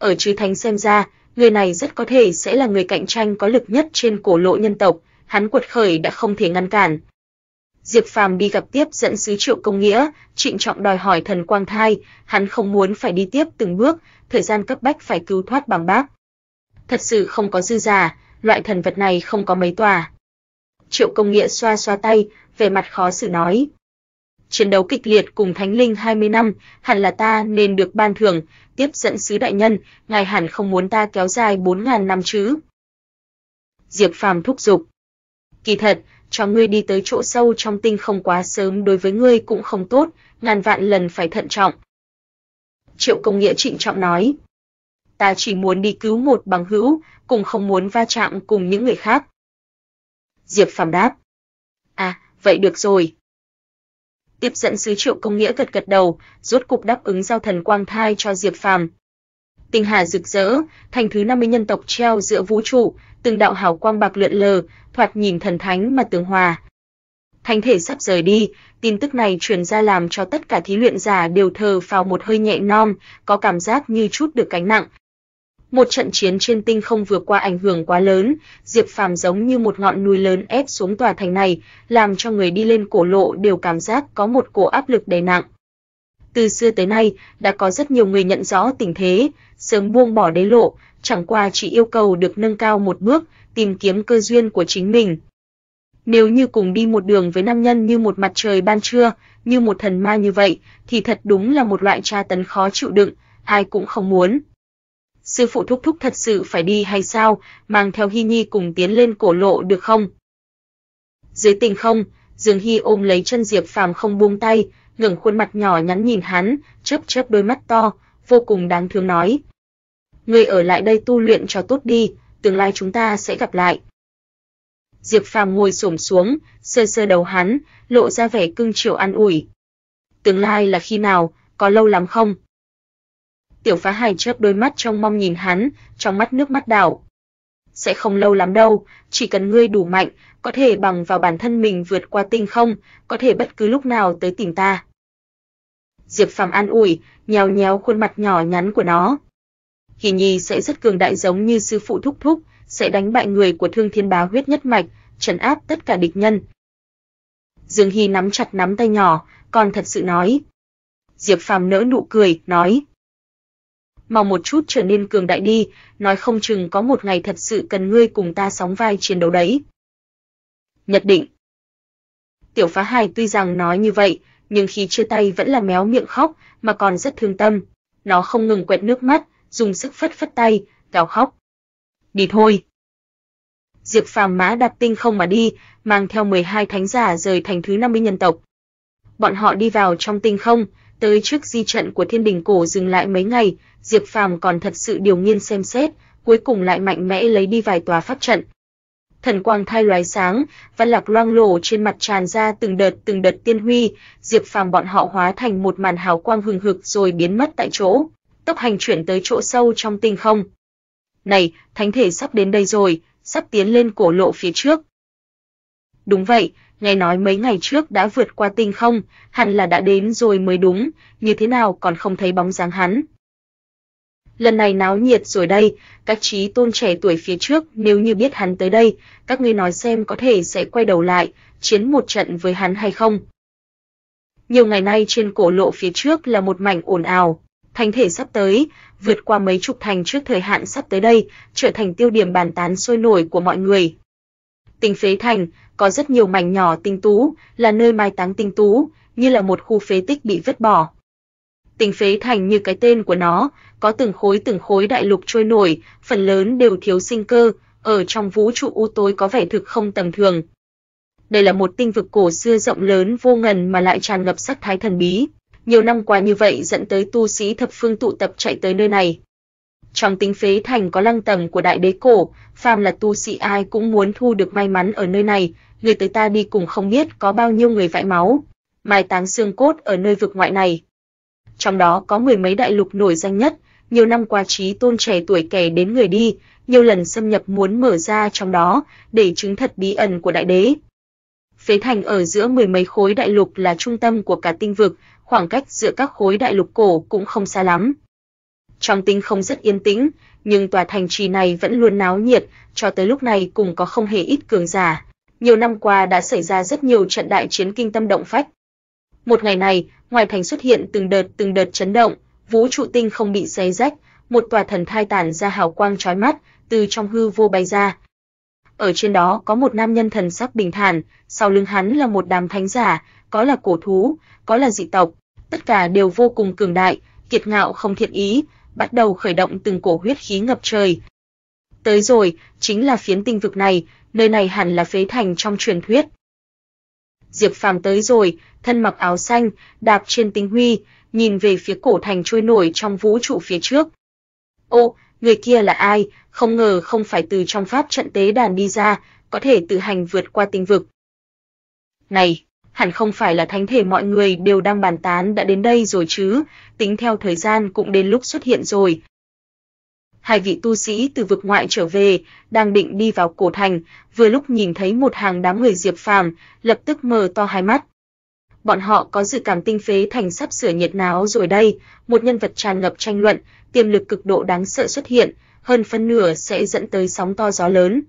ở Trư Thánh xem ra, người này rất có thể sẽ là người cạnh tranh có lực nhất trên cổ lộ nhân tộc, hắn quật khởi đã không thể ngăn cản. Diệp Phàm đi gặp tiếp dẫn sứ Triệu Công Nghĩa, trịnh trọng đòi hỏi thần Quang Thai, hắn không muốn phải đi tiếp từng bước, thời gian cấp bách phải cứu thoát bằng bác. Thật sự không có dư giả, loại thần vật này không có mấy tòa. Triệu Công Nghĩa xoa xoa tay, về mặt khó xử nói, chiến đấu kịch liệt cùng thánh linh 20 năm, hẳn là ta nên được ban thưởng, tiếp dẫn sứ đại nhân, ngài hẳn không muốn ta kéo dài 4000 năm chứ?" Diệp Phàm thúc giục. "Kỳ thật, cho ngươi đi tới chỗ sâu trong tinh không quá sớm đối với ngươi cũng không tốt, ngàn vạn lần phải thận trọng." Triệu Công Nghĩa trịnh trọng nói. "Ta chỉ muốn đi cứu một bằng hữu, cũng không muốn va chạm cùng những người khác." Diệp Phàm đáp. "À, vậy được rồi, Tiếp dẫn sứ Triệu Công Nghĩa gật gật đầu, rốt cục đáp ứng giao thần quang thai cho Diệp Phàm. Tinh hà rực rỡ, thành thứ 50 nhân tộc treo giữa vũ trụ, từng đạo hào quang bạc lượn lờ, thoạt nhìn thần thánh mà tường hòa. Thánh thể sắp rời đi, tin tức này truyền ra làm cho tất cả thí luyện giả đều thờ phào một hơi nhẹ non, có cảm giác như chút được cánh nặng, một trận chiến trên tinh không vượt qua ảnh hưởng quá lớn, Diệp Phàm giống như một ngọn núi lớn ép xuống tòa thành này, làm cho người đi lên cổ lộ đều cảm giác có một cổ áp lực đè nặng. Từ xưa tới nay, đã có rất nhiều người nhận rõ tình thế, sớm buông bỏ đế lộ, chẳng qua chỉ yêu cầu được nâng cao một bước, tìm kiếm cơ duyên của chính mình. Nếu như cùng đi một đường với nam nhân như một mặt trời ban trưa, như một thần ma như vậy, thì thật đúng là một loại tra tấn khó chịu đựng, ai cũng không muốn sư phụ thúc thúc thật sự phải đi hay sao, mang theo Hi Nhi cùng tiến lên cổ lộ được không? Dưới tình không, Dương Hi ôm lấy chân Diệp Phàm không buông tay, ngẩng khuôn mặt nhỏ nhắn nhìn hắn, chớp chớp đôi mắt to, vô cùng đáng thương nói: "Ngươi ở lại đây tu luyện cho tốt đi, tương lai chúng ta sẽ gặp lại." Diệp Phàm ngồi xổm xuống, sờ sờ đầu hắn, lộ ra vẻ cưng chiều an ủi. "Tương lai là khi nào, có lâu lắm không?" Tiểu Phá Hải chớp đôi mắt trong mong nhìn hắn, trong mắt nước mắt đảo. Sẽ không lâu lắm đâu, chỉ cần ngươi đủ mạnh, có thể bằng vào bản thân mình vượt qua tinh không, có thể bất cứ lúc nào tới tìm ta. Diệp Phàm an ủi, nhéo nhéo khuôn mặt nhỏ nhắn của nó. Kỳ Nhi sẽ rất cường đại giống như sư phụ thúc thúc, sẽ đánh bại người của Thương Thiên Bá huyết nhất mạch, trấn áp tất cả địch nhân. Dương Hi nắm chặt nắm tay nhỏ, còn thật sự nói. Diệp Phàm nỡ nụ cười, nói: mau một chút trở nên cường đại đi, nói không chừng có một ngày thật sự cần ngươi cùng ta sóng vai chiến đấu đấy. Nhất định Tiểu phá hài tuy rằng nói như vậy, nhưng khi chia tay vẫn là méo miệng khóc, mà còn rất thương tâm. Nó không ngừng quẹt nước mắt, dùng sức phất phất tay, gào khóc. Đi thôi. Diệp Phàm mã đạp tinh không mà đi, mang theo 12 thánh giả rời thành thứ 50 nhân tộc. Bọn họ đi vào trong tinh không, tới trước di trận của thiên đình cổ dừng lại mấy ngày, Diệp Phàm còn thật sự điều nghiên xem xét, cuối cùng lại mạnh mẽ lấy đi vài tòa pháp trận. Thần quang thay lóe sáng, văn lạc loang lổ trên mặt tràn ra từng đợt từng đợt tiên huy, Diệp Phàm bọn họ hóa thành một màn hào quang hừng hực rồi biến mất tại chỗ, tốc hành chuyển tới chỗ sâu trong tinh không. Này, thánh thể sắp đến đây rồi, sắp tiến lên cổ lộ phía trước. Đúng vậy, nghe nói mấy ngày trước đã vượt qua tinh không, hẳn là đã đến rồi mới đúng, như thế nào còn không thấy bóng dáng hắn lần này náo nhiệt rồi đây, các trí tôn trẻ tuổi phía trước nếu như biết hắn tới đây, các ngươi nói xem có thể sẽ quay đầu lại, chiến một trận với hắn hay không. Nhiều ngày nay trên cổ lộ phía trước là một mảnh ồn ào, thánh thể sắp tới, vượt qua mấy chục thành trước thời hạn sắp tới đây, trở thành tiêu điểm bàn tán sôi nổi của mọi người. Tình phế thành có rất nhiều mảnh nhỏ tinh tú, là nơi mai táng tinh tú, như là một khu phế tích bị vứt bỏ. Tình phế thành như cái tên của nó, có từng khối từng khối đại lục trôi nổi, phần lớn đều thiếu sinh cơ, ở trong vũ trụ u tối có vẻ thực không tầm thường. Đây là một tinh vực cổ xưa rộng lớn vô ngần mà lại tràn ngập sắc thái thần bí. Nhiều năm qua như vậy dẫn tới tu sĩ thập phương tụ tập chạy tới nơi này. Trong tinh phế thành có lăng tầm của đại đế cổ, phàm là tu sĩ ai cũng muốn thu được may mắn ở nơi này, người tới ta đi cùng không biết có bao nhiêu người vãi máu, mai táng xương cốt ở nơi vực ngoại này trong đó có mười mấy đại lục nổi danh nhất, nhiều năm qua trí tôn trẻ tuổi kẻ đến người đi, nhiều lần xâm nhập muốn mở ra trong đó để chứng thật bí ẩn của đại đế. Phế thành ở giữa mười mấy khối đại lục là trung tâm của cả tinh vực, khoảng cách giữa các khối đại lục cổ cũng không xa lắm. Trong tinh không rất yên tĩnh, nhưng tòa thành trì này vẫn luôn náo nhiệt, cho tới lúc này cũng có không hề ít cường giả. Nhiều năm qua đã xảy ra rất nhiều trận đại chiến kinh tâm động phách, một ngày này, ngoài thành xuất hiện từng đợt từng đợt chấn động, vũ trụ tinh không bị xé rách, một tòa thần thai tản ra hào quang chói mắt, từ trong hư vô bay ra. Ở trên đó có một nam nhân thần sắc bình thản, sau lưng hắn là một đám thánh giả, có là cổ thú, có là dị tộc, tất cả đều vô cùng cường đại, kiệt ngạo không thiện ý, bắt đầu khởi động từng cổ huyết khí ngập trời. Tới rồi, chính là phiến tinh vực này, nơi này hẳn là phế thành trong truyền thuyết, Diệp Phàm tới rồi, thân mặc áo xanh, đạp trên tinh huy, nhìn về phía cổ thành trôi nổi trong vũ trụ phía trước. Ô, người kia là ai, không ngờ không phải từ trong pháp trận tế đàn đi ra, có thể tự hành vượt qua tinh vực. Này, hẳn không phải là thánh thể mọi người đều đang bàn tán đã đến đây rồi chứ, tính theo thời gian cũng đến lúc xuất hiện rồi, hai vị tu sĩ từ vực ngoại trở về, đang định đi vào cổ thành, vừa lúc nhìn thấy một hàng đám người Diệp Phàm, lập tức mở to hai mắt. Bọn họ có dự cảm tinh phế thành sắp sửa nhiệt náo rồi đây, một nhân vật tràn ngập tranh luận, tiềm lực cực độ đáng sợ xuất hiện, hơn phân nửa sẽ dẫn tới sóng to gió lớn.